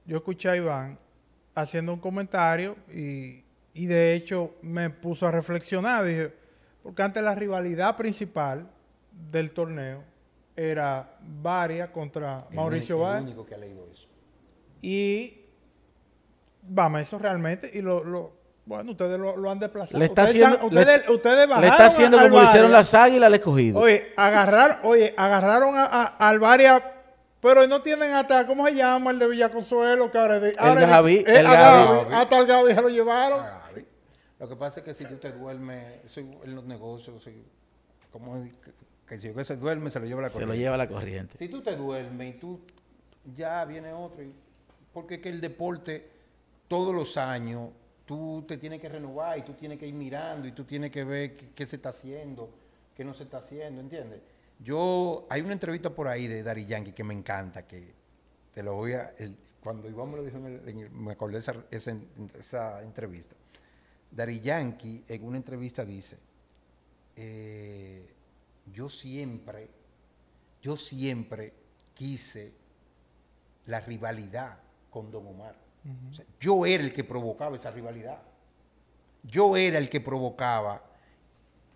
yo escuché a Iván haciendo un comentario y, y de hecho me puso a reflexionar. Dije, porque antes la rivalidad principal del torneo era Varia contra el Mauricio El único que ha leído eso. Y vamos, eso realmente y lo, bueno, ustedes lo, han desplazado. Le está haciendo, ustedes, le, le está haciendo como hicieron las águilas al escogido. Oye, agarraron, oye, agarraron a, a pero no tienen hasta, ¿cómo se llama? El de Villaconsuelo, que ahora de, El de eh, el, Hasta el Javi se lo llevaron. Lo que pasa es que si tú te duermes, en los negocios, si, ¿cómo Que, si yo se duerme, se lo lleva la corriente. Se lo lleva la corriente. Si tú te duermes y tú ya viene otro, porque es que el deporte todos los años tú te tienes que renovar y tú tienes que ir mirando y tú tienes que ver qué, se está haciendo, qué no se está haciendo, ¿entiendes? Yo, hay una entrevista por ahí de Dari Yankee que me encanta, que te lo voy a, cuando Iván me lo dijo, me acordé esa, esa, entrevista. Dari Yankee en una entrevista dice, eh, yo siempre, yo siempre quise la rivalidad con Don Omar yo era el que provocaba esa rivalidad. Yo era el que provocaba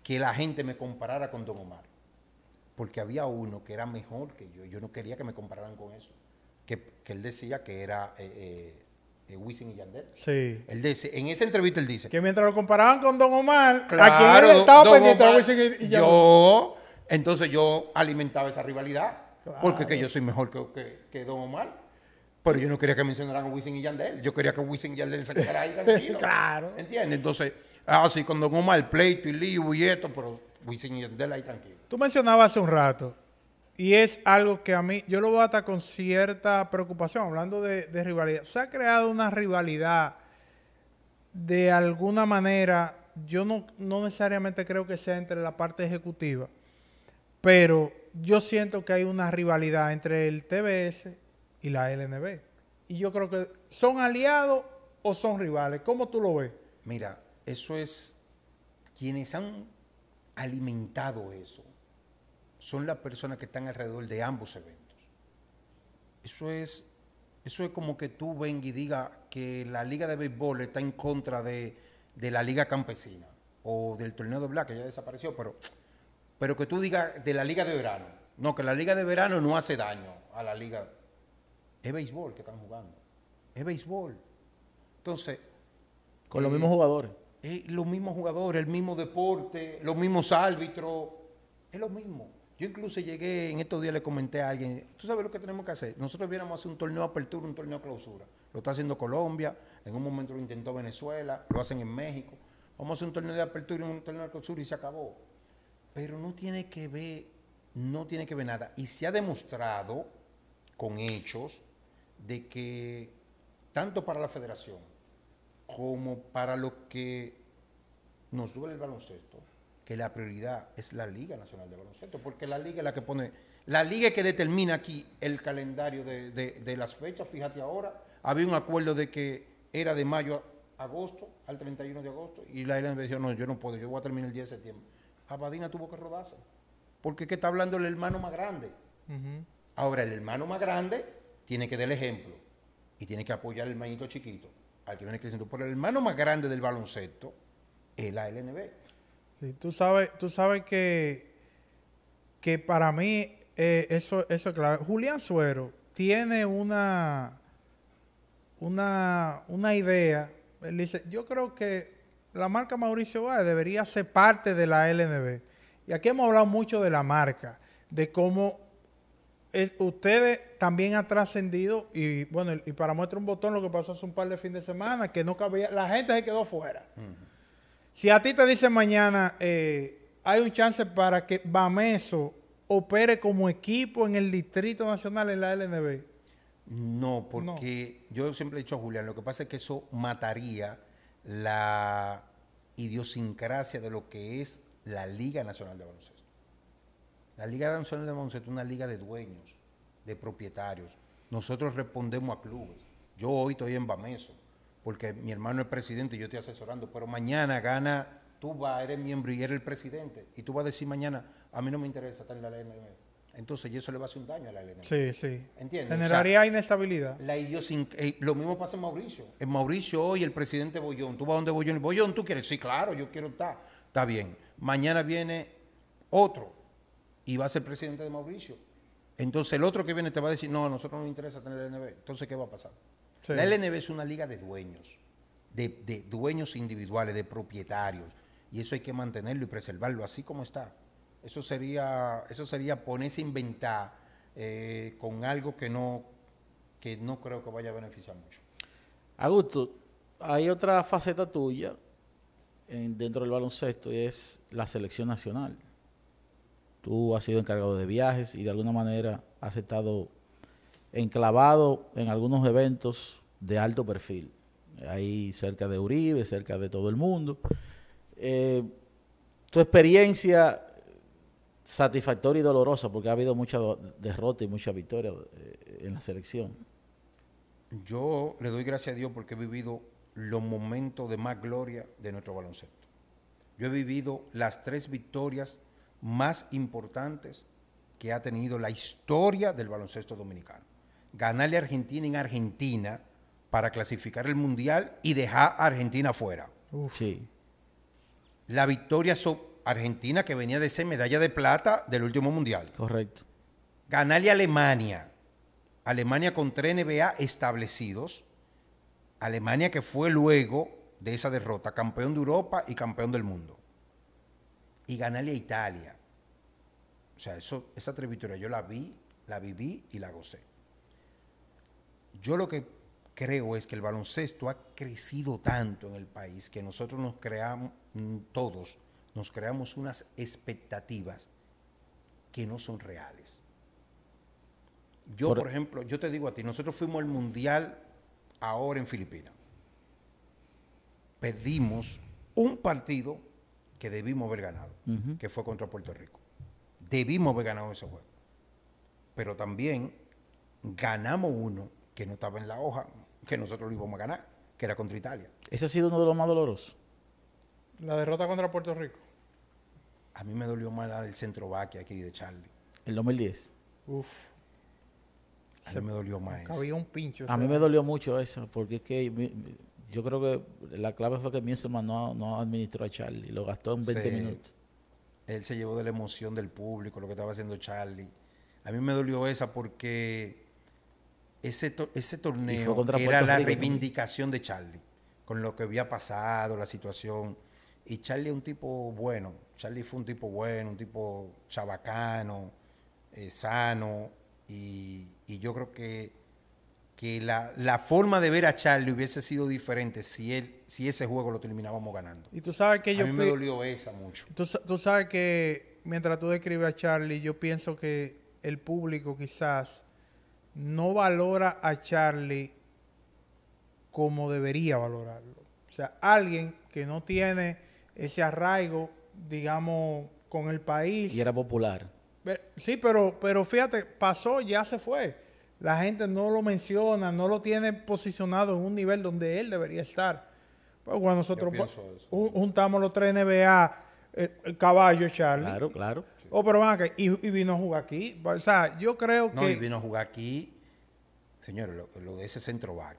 que la gente me comparara con Don Omar. Porque había uno que era mejor que yo. Yo no quería que me compararan con eso. Que, él decía que era eh, eh, eh, Wisin y Yandel. Sí. Él dice, en esa entrevista él dice... Que mientras lo comparaban con Don Omar, claro, estaba y, Yo, entonces yo alimentaba esa rivalidad. Porque yo soy mejor que, que Don Omar. Pero yo no quería que mencionaran a Wisin y Yandel. Yo quería que Wisin y Yandel se quedara ahí tranquilo. claro. ¿Entiendes? Entonces, así ah, sí, cuando el pleito y lío y esto, pero Wisin y Yandel ahí tranquilo. Tú mencionabas hace un rato, y es algo que a mí, yo lo veo hasta con cierta preocupación, hablando de, rivalidad. Se ha creado una rivalidad de alguna manera, yo no, no necesariamente creo que sea entre la parte ejecutiva, pero yo siento que hay una rivalidad entre el TBS y la LNB. Y yo creo que son aliados o son rivales. ¿Cómo tú lo ves? Mira, eso es quienes han alimentado eso. Son las personas que están alrededor de ambos eventos. Eso es, eso es como que tú vengas y digas que la liga de béisbol está en contra de, la liga campesina o del torneo de Black, que ya desapareció, pero, pero que tú digas de la liga de verano. No, que la liga de verano no hace daño a la liga es béisbol que están jugando. Es béisbol. Entonces. Con los eh, mismos jugadores. Es eh, los mismos jugadores, el mismo deporte, los mismos árbitros. Es lo mismo. Yo incluso llegué, en estos días le comenté a alguien, tú sabes lo que tenemos que hacer. Nosotros viéramos hacer un torneo de apertura, un torneo de clausura. Lo está haciendo Colombia, en un momento lo intentó Venezuela, lo hacen en México. Vamos a hacer un torneo de apertura y un torneo de clausura y se acabó. Pero no tiene que ver, no tiene que ver nada. Y se ha demostrado con hechos de que tanto para la federación como para lo que nos duele el baloncesto, que la prioridad es la Liga Nacional de Baloncesto, porque la liga es la que pone, la liga es que determina aquí el calendario de, las fechas, fíjate ahora, había un acuerdo de que era de mayo a agosto, al 31 de agosto, y la liga dijo, no, yo no puedo, yo voy a terminar el 10 de septiembre. Abadina tuvo que rodarse, porque que está hablando el hermano más grande. Ahora, el hermano más grande tiene que dar el ejemplo y tiene que apoyar el manito chiquito, al que viene creciendo. Por el hermano más grande del baloncesto es la LNB. Sí, tú sabes, tú sabes que, que para mí eh, eso, eso es clave. Julián Suero tiene una, una, una idea. Él dice, yo creo que la marca Mauricio Báez debería ser parte de la LNB. Y aquí hemos hablado mucho de la marca, de cómo eh, ustedes también han trascendido y bueno, y para muestra un botón lo que pasó hace un par de fin de semana, que no cabía, la gente se quedó fuera. Si a ti te dicen mañana, eh, hay un chance para que Bameso opere como equipo en el Distrito Nacional en la LNB. No, porque yo siempre he dicho a Julián, lo que pasa es que eso mataría la idiosincrasia de lo que es la Liga Nacional de Baloncesto. La Liga de de Monsanto es una liga de dueños, de propietarios. Nosotros respondemos a clubes. Yo hoy estoy en Bameso, porque mi hermano es presidente y yo estoy asesorando, pero mañana gana, tú vas, eres miembro y eres el presidente, y tú vas a decir mañana, a mí no me interesa estar en la LNM. Entonces, eso le va a hacer un daño a la LNM. Sí, sí. ¿Entiendes? Generaría inestabilidad. Eh, lo mismo pasa en Mauricio. En Mauricio hoy el presidente Bollón, tú vas a donde Bollón, Bollón, tú quieres, sí, claro, yo quiero estar. Está bien. Mañana viene otro y va a ser presidente de Mauricio. Entonces el otro que viene te va a decir, no, a nosotros no nos interesa tener el LNB. Entonces, ¿qué va a pasar? La LNB es una liga de dueños, de, dueños individuales, de propietarios. Y eso hay que mantenerlo y preservarlo así como está. Eso sería, eso sería ponerse a inventar eh, con algo que no, que no creo que vaya a beneficiar mucho. Augusto, hay otra faceta tuya en, dentro del baloncesto y es la selección nacional. Tú has sido encargado de viajes y de alguna manera has estado enclavado en algunos eventos de alto perfil, ahí cerca de Uribe, cerca de todo el mundo. Eh, tu experiencia satisfactoria y dolorosa, porque ha habido mucha derrota y mucha victoria eh, en la selección. Yo le doy gracias a Dios porque he vivido los momentos de más gloria de nuestro baloncesto. Yo he vivido las tres victorias más importantes que ha tenido la historia del baloncesto dominicano. Ganarle a Argentina en Argentina para clasificar el Mundial y dejar a Argentina fuera. Sí. La victoria sobre Argentina que venía de ser medalla de plata del último Mundial. Correcto. Ganarle a Alemania. Alemania con tres NBA establecidos. Alemania que fue luego de esa derrota campeón de Europa y campeón del mundo y ganarle a Italia. O sea, eso, esa tributaria yo la vi, la viví y la gocé. Yo lo que creo es que el baloncesto ha crecido tanto en el país que nosotros nos creamos, mm, todos, nos creamos unas expectativas que no son reales. Yo, por, por ejemplo, yo te digo a ti, nosotros fuimos al Mundial ahora en Filipinas. Perdimos un partido que debimos haber ganado, que fue contra Puerto Rico. Debimos haber ganado ese juego. Pero también ganamos uno que no estaba en la hoja, que nosotros lo íbamos a ganar, que era contra Italia. Ese ha sido uno de los más dolorosos. La derrota contra Puerto Rico. A mí me dolió más la del centro vaque aquí de Charlie. El 2010. Uf. se me dolió más. Había un pincho. A mí me dolió mucho eso, porque es que yo creo que la clave fue que mi no, no administró a Charlie, lo gastó en 20 minutos. Él se llevó de la emoción del público, lo que estaba haciendo Charlie. A mí me dolió esa porque ese, ese torneo era la reivindicación de Charlie, con lo que había pasado, la situación. Y Charlie es un tipo bueno, Charlie fue un tipo bueno, un tipo chabacano, eh, sano, y yo creo que que la, forma de ver a Charlie hubiese sido diferente si él si ese juego lo terminábamos ganando. Y tú sabes que a mí me dolió esa mucho. Tú, sabes que mientras tú describes a Charlie, yo pienso que el público quizás no valora a Charlie como debería valorarlo. O sea, alguien que no tiene ese arraigo, digamos, con el país. Y era popular. Sí, pero, pero fíjate, pasó, ya se fue. La gente no lo menciona, no lo tiene posicionado en un nivel donde él debería estar. Pues cuando nosotros pues, juntamos los tres NBA, eh, el, caballo Charlie. Claro, claro. Oh, pero van y, vino a jugar aquí. O sea, yo creo que. y vino a jugar aquí. Señores, lo, lo de ese centro back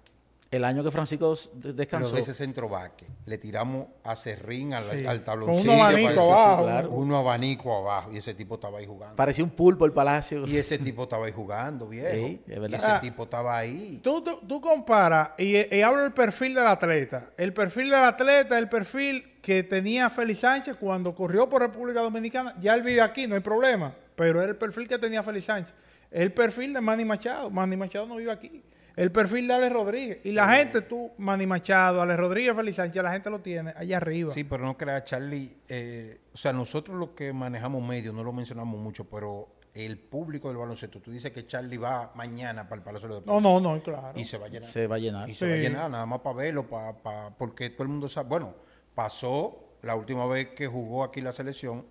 el año que Francisco descansó. Pero ese centro vaque. le tiramos a Serrín al, sí. al tabloncillo. Uno abanico abajo. abanico abajo. Y ese tipo estaba ahí jugando. Parecía un pulpo el palacio. Y ese tipo estaba ahí jugando, viejo. Sí, verdad. Y ese ah, tipo estaba ahí. Tú, tú, comparas y, y el perfil del atleta. El perfil del atleta, el perfil que tenía Félix Sánchez cuando corrió por República Dominicana. Ya él vive aquí, no hay problema. Pero era el perfil que tenía Félix Sánchez. El perfil de Manny Machado. Manny Machado no vive aquí el perfil de Ale Rodríguez. Y la gente, tú, Manny Machado, Ale Rodríguez, Feliz Sánchez, la gente lo tiene allá arriba. Sí, pero no creas, Charlie. Eh, o sea, nosotros los que manejamos medios, no lo mencionamos mucho, pero el público del baloncesto, tú dices que Charlie va mañana para el Palacio de Deportes. No, no, no, claro. Y se va a llenar. Se va a llenar. Y se va a llenar, nada más para verlo, porque todo el mundo sabe. Bueno, pasó la última vez que jugó aquí la selección,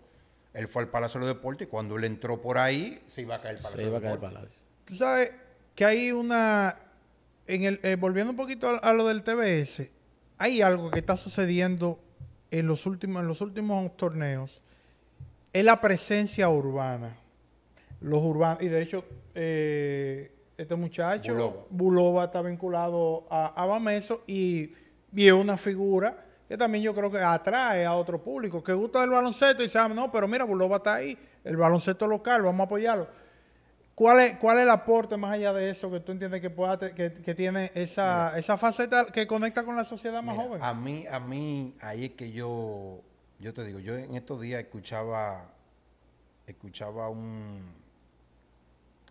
él fue al Palacio de Deportes y cuando él entró por ahí, se iba a caer el Palacio. Se iba a caer el Palacio. Tú sabes que hay una eh, volviendo un poquito a, lo del TBS, hay algo que está sucediendo en los últimos, en los últimos torneos, es la presencia urbana. Los urbanos, y de hecho, eh, este muchacho, Buloba está vinculado a, a y, vio es una figura que también yo creo que atrae a otro público que gusta del baloncesto y sabe, no, pero mira, Buloba está ahí, el baloncesto local, vamos a apoyarlo ¿Cuál es, el aporte más allá de eso que tú entiendes que pueda tiene esa, faceta que conecta con la sociedad más joven? A mí, a mí, ahí es que yo, yo te digo, yo en estos días escuchaba, escuchaba un,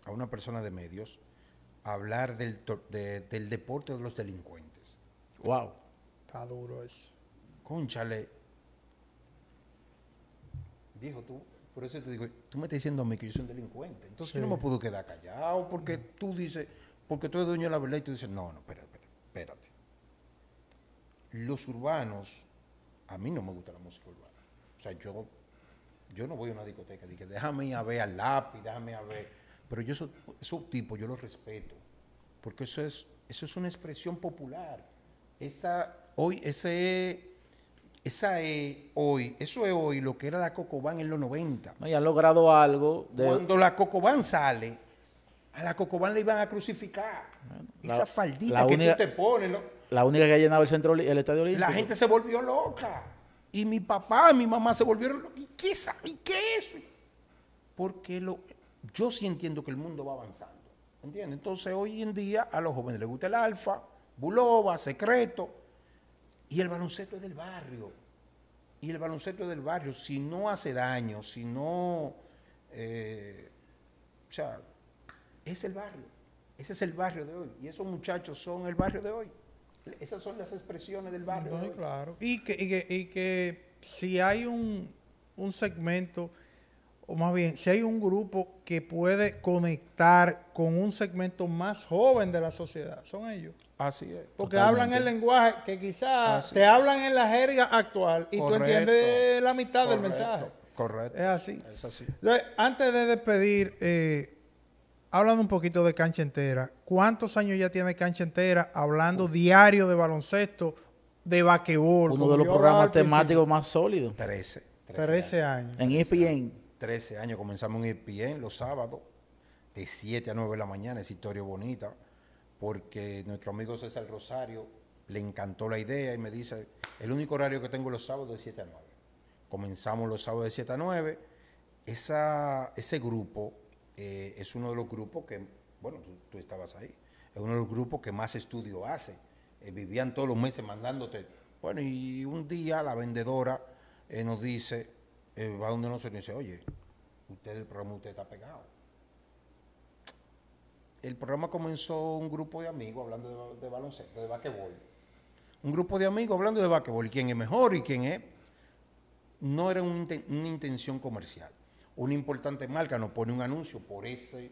a una persona de medios hablar del, del deporte de los delincuentes. Wow. Está duro eso. Conchale. Dijo tú, por eso te digo, tú me estás diciendo a mí que yo soy un delincuente. Entonces yo no me puedo quedar callado porque tú dices, porque tú eres dueño de la verdad y tú dices, no, no, espérate, espérate. Los urbanos, a mí no me gusta la música urbana. O sea, yo, yo no voy a una discoteca, y dije, déjame ir a ver al lápiz, déjame a ver. Pero yo esos, tipos, yo los respeto, porque eso es, eso es una expresión popular. Esa, hoy, ese esa es hoy, eso es hoy lo que era la Cocobán en los 90. No, y han logrado algo. Cuando la Cocobán sale, a la Cocobán le iban a crucificar. Esa faldita que tú te pones. La única que ha llenado el, centro, el estadio olímpico. La gente se volvió loca. Y mi papá, mi mamá se volvieron locas. ¿Y qué, ¿Y qué es eso? Porque lo, yo sí entiendo que el mundo va avanzando. ¿Entiendes? Entonces hoy en día a los jóvenes les gusta el alfa, buloba, secreto y el baloncesto es del barrio. Y el baloncesto es del barrio, si no hace daño, si no... Eh, o sea, es el barrio. Ese es el barrio de hoy. Y esos muchachos son el barrio de hoy. Esas son las expresiones del barrio. claro. Y que, y que, y que si hay un, un segmento o más bien, si hay un grupo que puede conectar con un segmento más joven de la sociedad, son ellos. Así es. Porque hablan el lenguaje que quizás te hablan en la jerga actual y tú entiendes la mitad del mensaje. Correcto. Es así. antes de despedir, eh, hablando un poquito de cancha entera, ¿cuántos años ya tiene cancha entera hablando diario de baloncesto, de vaquebol? Uno de los programas temáticos más sólidos. Trece. Trece años. En ESPN. 13 años comenzamos en el pie los sábados, de 7 a 9 de la mañana, es historia bonita, porque nuestro amigo César Rosario le encantó la idea y me dice, el único horario que tengo los sábados de 7 a 9. Comenzamos los sábados de 7 a 9. ese grupo eh, es uno de los grupos que, bueno, tú, estabas ahí, es uno de los grupos que más estudio hace. Eh, vivían todos los meses mandándote. Bueno, y un día la vendedora eh, nos dice, eh, va donde nosotros y dice, oye, usted el programa usted está pegado. El programa comenzó un grupo de amigos hablando de, baloncesto, de basquetbol. Un grupo de amigos hablando de basquetbol, quién es mejor y quién es. No era una intención comercial. Una importante marca nos pone un anuncio por ese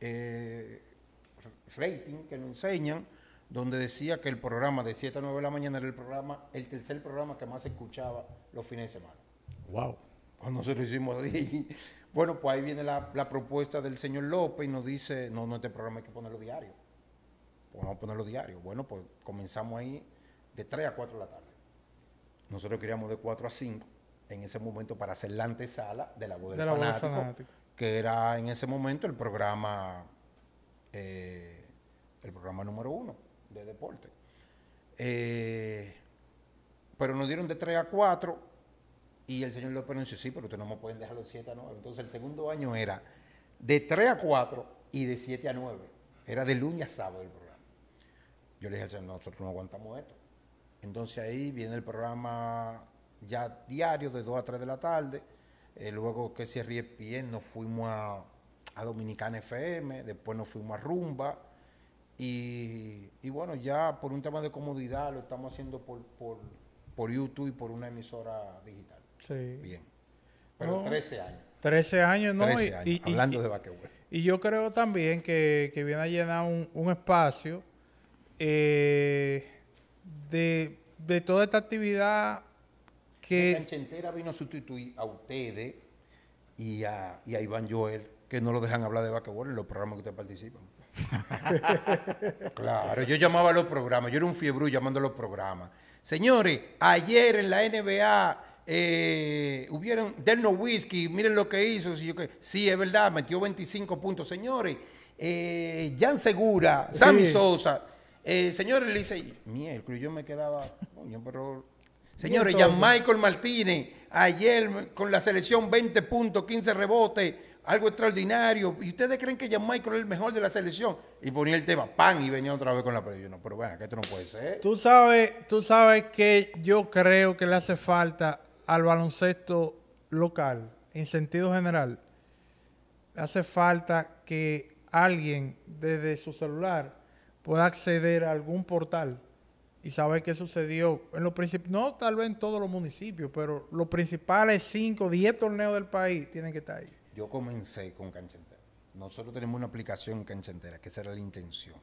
eh, rating que nos enseñan, donde decía que el programa de 7 a 9 de la mañana era el programa, el tercer programa que más se escuchaba los fines de semana wow, cuando se lo hicimos Bueno, pues ahí viene la, propuesta del señor López y nos dice, no, no, este programa hay que ponerlo diario. Pues vamos a ponerlo diario. Bueno, pues comenzamos ahí de 3 a 4 de la tarde. Nosotros queríamos de 4 a 5 en ese momento para hacer la antesala de la voz del, fanático, que era en ese momento el programa, eh, el programa número uno de deporte. Eh, pero nos dieron de 3 a 4 y el señor López pronunció sí, pero ustedes no me pueden dejar los 7 a 9. Entonces el segundo año era de 3 a 4 y de 7 a 9. Era de lunes a sábado el programa. Yo le dije al señor, nosotros no aguantamos esto. Entonces ahí viene el programa ya diario de 2 a 3 de la tarde. Eh, luego que se ríe bien, nos fuimos a, Dominicana FM, después nos fuimos a Rumba. Y, bueno, ya por un tema de comodidad lo estamos haciendo por YouTube y por una emisora digital. Sí. Bien. Pero 13 años. 13 años, ¿no? y, hablando de Y yo creo también que, viene a llenar un, espacio eh, de, toda esta actividad que... La cancha entera vino a sustituir a ustedes y a, y Iván Joel, que no lo dejan hablar de vaquebol en los programas que ustedes participan. claro, yo llamaba a los programas, yo era un fiebrú llamando a los programas. Señores, ayer en la NBA eh, hubieron, Delno Whisky, miren lo que hizo. Sí, es verdad, metió 25 puntos. Señores, eh, Jan Segura, Sammy Sosa. Eh, señores, le dice, miércoles, yo me quedaba, Señores, Jan Michael Martínez, ayer con la selección 20 puntos, 15 rebotes, algo extraordinario. ¿Y ustedes creen que Jan Michael es el mejor de la selección? Y ponía el tema, pan, y venía otra vez con la previa pero bueno, que esto no puede ser. Tú sabes, tú sabes que yo creo que le hace falta al baloncesto local, en sentido general, hace falta que alguien desde su celular pueda acceder a algún portal y saber qué sucedió en los no tal vez en todos los municipios, pero los principales 5, 10 torneos del país tienen que estar ahí. Yo comencé con Cancha Nosotros tenemos una aplicación Cancha Entera, que esa era la intención,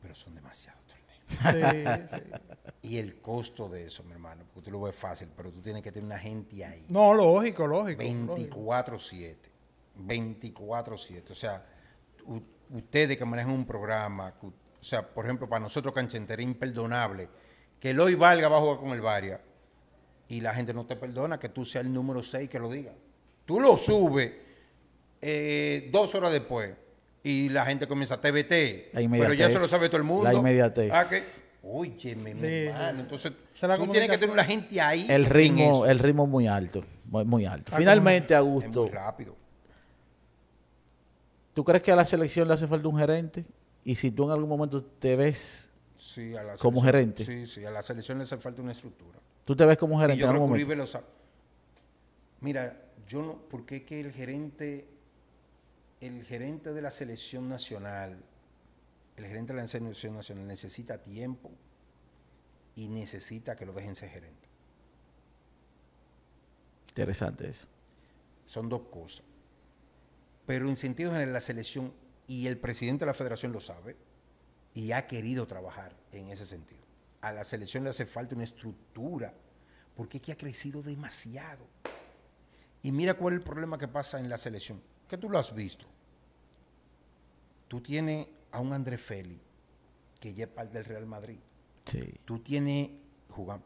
pero son demasiados. Y el costo de eso, mi hermano, porque tú lo ves fácil, pero tú tienes que tener una gente ahí. No, lógico, lógico. 24-7. 24-7. O sea, ustedes que manejan un programa, o sea, por ejemplo, para nosotros Canchentería imperdonable, que el hoy valga va a jugar con el Varia y la gente no te perdona que tú seas el número 6 que lo diga. Tú lo subes eh, dos horas después y la gente comienza a TVT, Pero ya se lo sabe todo el mundo. La inmediatez. Ah, oye, mi Entonces, tú tienes que tener una gente ahí. El ritmo, el ritmo muy alto. Muy, alto. Finalmente, Augusto. muy rápido. ¿Tú crees que a la selección le hace falta un gerente? Y si tú en algún momento te ves como gerente. Sí, sí, a la selección le hace falta una estructura. ¿Tú te ves como gerente en algún momento? Mira, yo no, ¿Por qué que el gerente el gerente de la selección nacional, el gerente de la selección nacional necesita tiempo y necesita que lo dejen ser gerente. Interesante eso. Son dos cosas. Pero en sentido en la selección y el presidente de la federación lo sabe y ha querido trabajar en ese sentido. A la selección le hace falta una estructura porque es que ha crecido demasiado. Y mira cuál es el problema que pasa en la selección que tú lo has visto. Tú tienes a un André Feli, que ya es parte del Real Madrid. Sí. Tú tienes,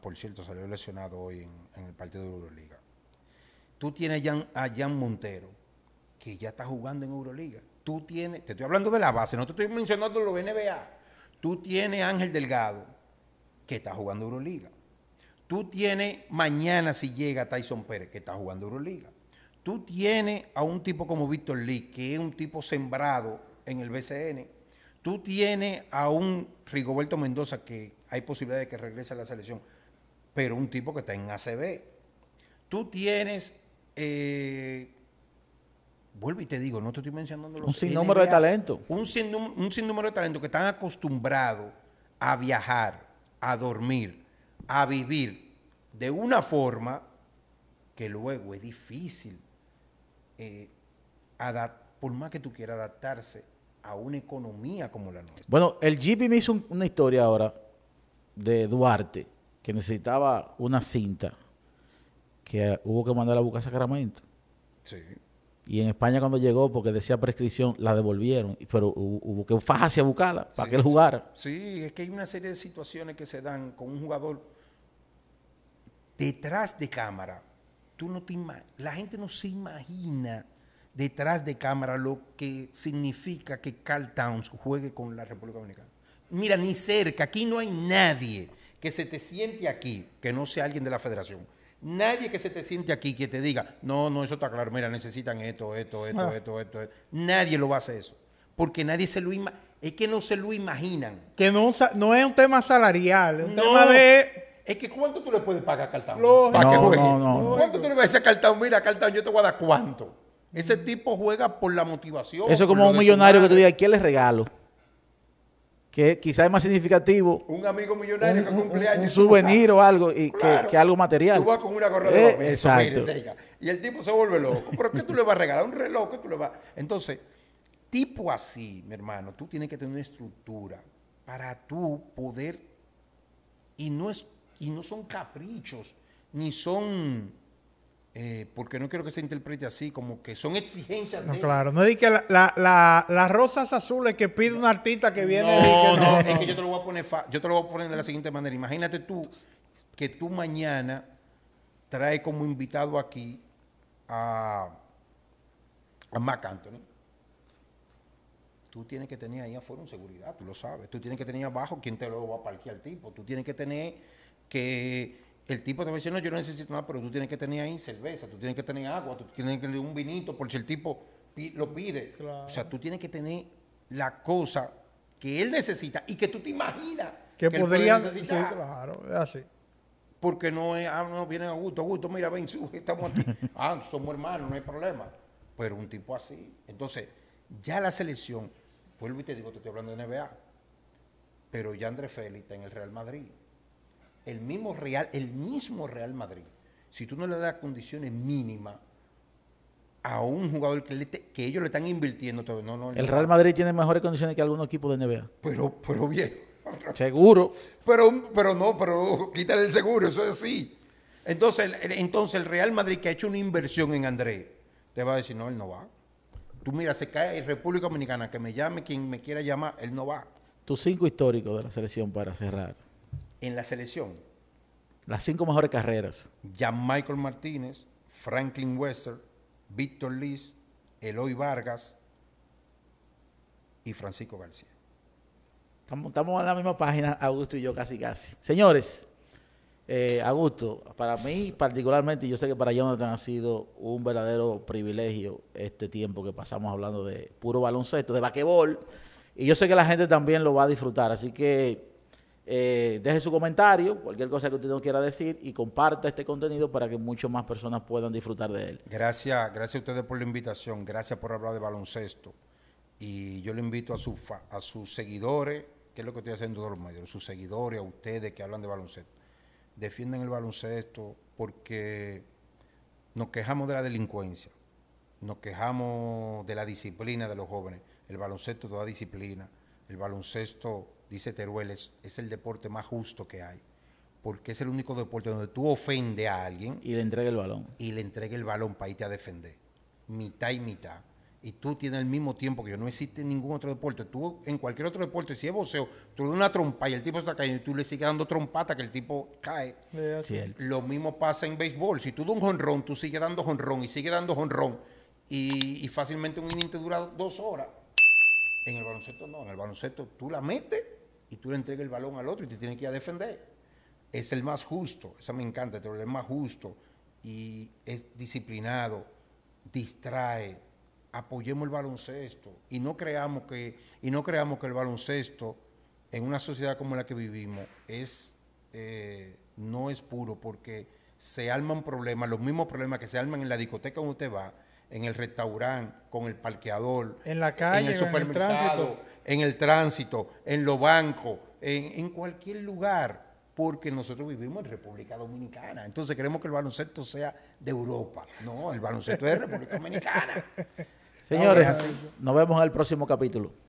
por cierto, salió lesionado hoy en, el partido de Euroliga. Tú tienes a Jan, Montero, que ya está jugando en Euroliga. Tú tienes, te estoy hablando de la base, no te estoy mencionando los NBA. Tú tienes a Ángel Delgado, que está jugando Euroliga. Tú tienes mañana, si llega Tyson Pérez, que está jugando Euroliga. Tú tienes a un tipo como Víctor Lee, que es un tipo sembrado en el BCN. Tú tienes a un Rigoberto Mendoza, que hay posibilidad de que regrese a la selección, pero un tipo que está en ACB. Tú tienes... Eh, vuelvo y te digo, no te estoy mencionando los Un sinnúmero de talento. Un, sinnúmero, un sinnúmero de talento que están acostumbrados a viajar, a dormir, a vivir de una forma que luego es difícil eh, por más que tú quieras adaptarse a una economía como la nuestra. Bueno, el GP me hizo una historia ahora de Duarte, que necesitaba una cinta que hubo que mandar a buscar Sacramento. Sí. Y en España cuando llegó, porque decía prescripción, la devolvieron, pero hubo, que fajarse a buscarla para que él jugara. Sí, es que hay una serie de situaciones que se dan con un jugador detrás de cámara, tú no la gente no se imagina detrás de cámara lo que significa que Carl Towns juegue con la República Dominicana. Mira, ni cerca, aquí no hay nadie que se te siente aquí, que no sea alguien de la federación. Nadie que se te siente aquí que te diga, no, no, eso está claro, mira, necesitan esto, esto, esto, ah. esto, esto, Nadie lo va a hacer eso. Porque nadie se lo imagina, es que no se lo imaginan. Que no, no es un tema salarial, es un tema de es que ¿cuánto tú le puedes pagar a Cartao? No, que No, no, ¿Cuánto tú le vas a decir a Cartao? Mira, Cartao, yo te voy a dar cuánto. Ese tipo juega por la motivación. Eso es como un millonario que tú digas, ¿qué le regalo? Que quizás es más significativo. Un amigo millonario que cumple años. Un, souvenir o algo, y que, algo material. Tú vas con una corredora. Eh, y el tipo se vuelve loco. ¿Pero qué tú le vas a regalar? Un reloj que tú le vas. Entonces, tipo así, mi hermano, tú tienes que tener una estructura para tú poder. Y no es y no son caprichos, ni son, eh, porque no quiero que se interprete así, como que son exigencias. No, claro, no es que las rosas azules que pide un artista que viene. No, no, es que yo te lo voy a poner, de la siguiente manera. Imagínate tú que tú mañana traes como invitado aquí a, a Anthony tú tienes que tener ahí afuera un seguridad, tú lo sabes. Tú tienes que tener abajo quién te lo va a parquear el tipo. Tú tienes que tener que el tipo te va a decir, no, yo no necesito nada, pero tú tienes que tener ahí cerveza, tú tienes que tener agua, tú tienes que tener un vinito, por si el tipo lo pide. O sea, tú tienes que tener la cosa que él necesita y que tú te imaginas que, podría necesitar claro, así. Porque no es, ah, no, vienen a gusto, a gusto, mira, ven, estamos aquí. ah, somos hermanos, no hay problema. Pero un tipo así. Entonces, ya la selección, vuelvo y te digo, te estoy hablando de NBA, pero ya Andrés Félix está en el Real Madrid el mismo Real, el mismo Real Madrid, si tú no le das condiciones mínimas a un jugador que, ellos le están invirtiendo el Real Madrid tiene mejores condiciones que algunos equipo de NBA. Pero, pero bien. Seguro. Pero, pero no, pero quítale el seguro, eso es así. Entonces, entonces el Real Madrid que ha hecho una inversión en Andrés, te va a decir, no, él no va. Tú mira, se cae en República Dominicana, que me llame quien me quiera llamar, él no va. Tus cinco históricos de la selección para cerrar en la selección. Las cinco mejores carreras. Jan Michael Martínez, Franklin Wester, Víctor Liz, Eloy Vargas y Francisco García. Estamos, en la misma página, Augusto y yo, casi casi. Señores, eh, Augusto, para mí particularmente, y yo sé que para Jonathan ha sido un verdadero privilegio este tiempo que pasamos hablando de puro baloncesto, de vaquebol, y yo sé que la gente también lo va a disfrutar, así que eh, deje su comentario, cualquier cosa que usted no quiera decir y comparta este contenido para que muchas más personas puedan disfrutar de él. Gracias, gracias a ustedes por la invitación, gracias por hablar de baloncesto. Y yo le invito a, a sus seguidores, que es lo que estoy haciendo todos sus seguidores, a ustedes que hablan de baloncesto. Defienden el baloncesto porque nos quejamos de la delincuencia, nos quejamos de la disciplina de los jóvenes. El baloncesto toda disciplina, el baloncesto dice Teruel, es, el deporte más justo que hay. Porque es el único deporte donde tú ofendes a alguien. Y le entregues el balón. Y le entregue el balón para irte a defender. Mitad y mitad. Y tú tienes el mismo tiempo que yo. No existe ningún otro deporte. Tú, en cualquier otro deporte, si es boxeo, tú le das una trompa y el tipo está cayendo y tú le sigues dando trompata que el tipo cae. Lo mismo pasa en béisbol. Si tú das un jonrón, tú sigues dando jonrón y sigues dando jonrón. Y, fácilmente un inning te dura dos horas. En el baloncesto no, en el baloncesto tú la metes y tú le entregas el balón al otro y te tienes que ir a defender. Es el más justo, esa me encanta, pero es el más justo y es disciplinado, distrae, apoyemos el baloncesto y no creamos que, y no creamos que el baloncesto en una sociedad como la que vivimos es, eh, no es puro porque se arman problemas, los mismos problemas que se arman en la discoteca donde usted va, en el restaurante, con el parqueador, en la calle, en el supermercado, en el tránsito, en los bancos, en, cualquier lugar porque nosotros vivimos en República Dominicana. Entonces queremos que el baloncesto sea de Europa. No, el baloncesto es de República Dominicana. Señores, nos vemos en el próximo capítulo.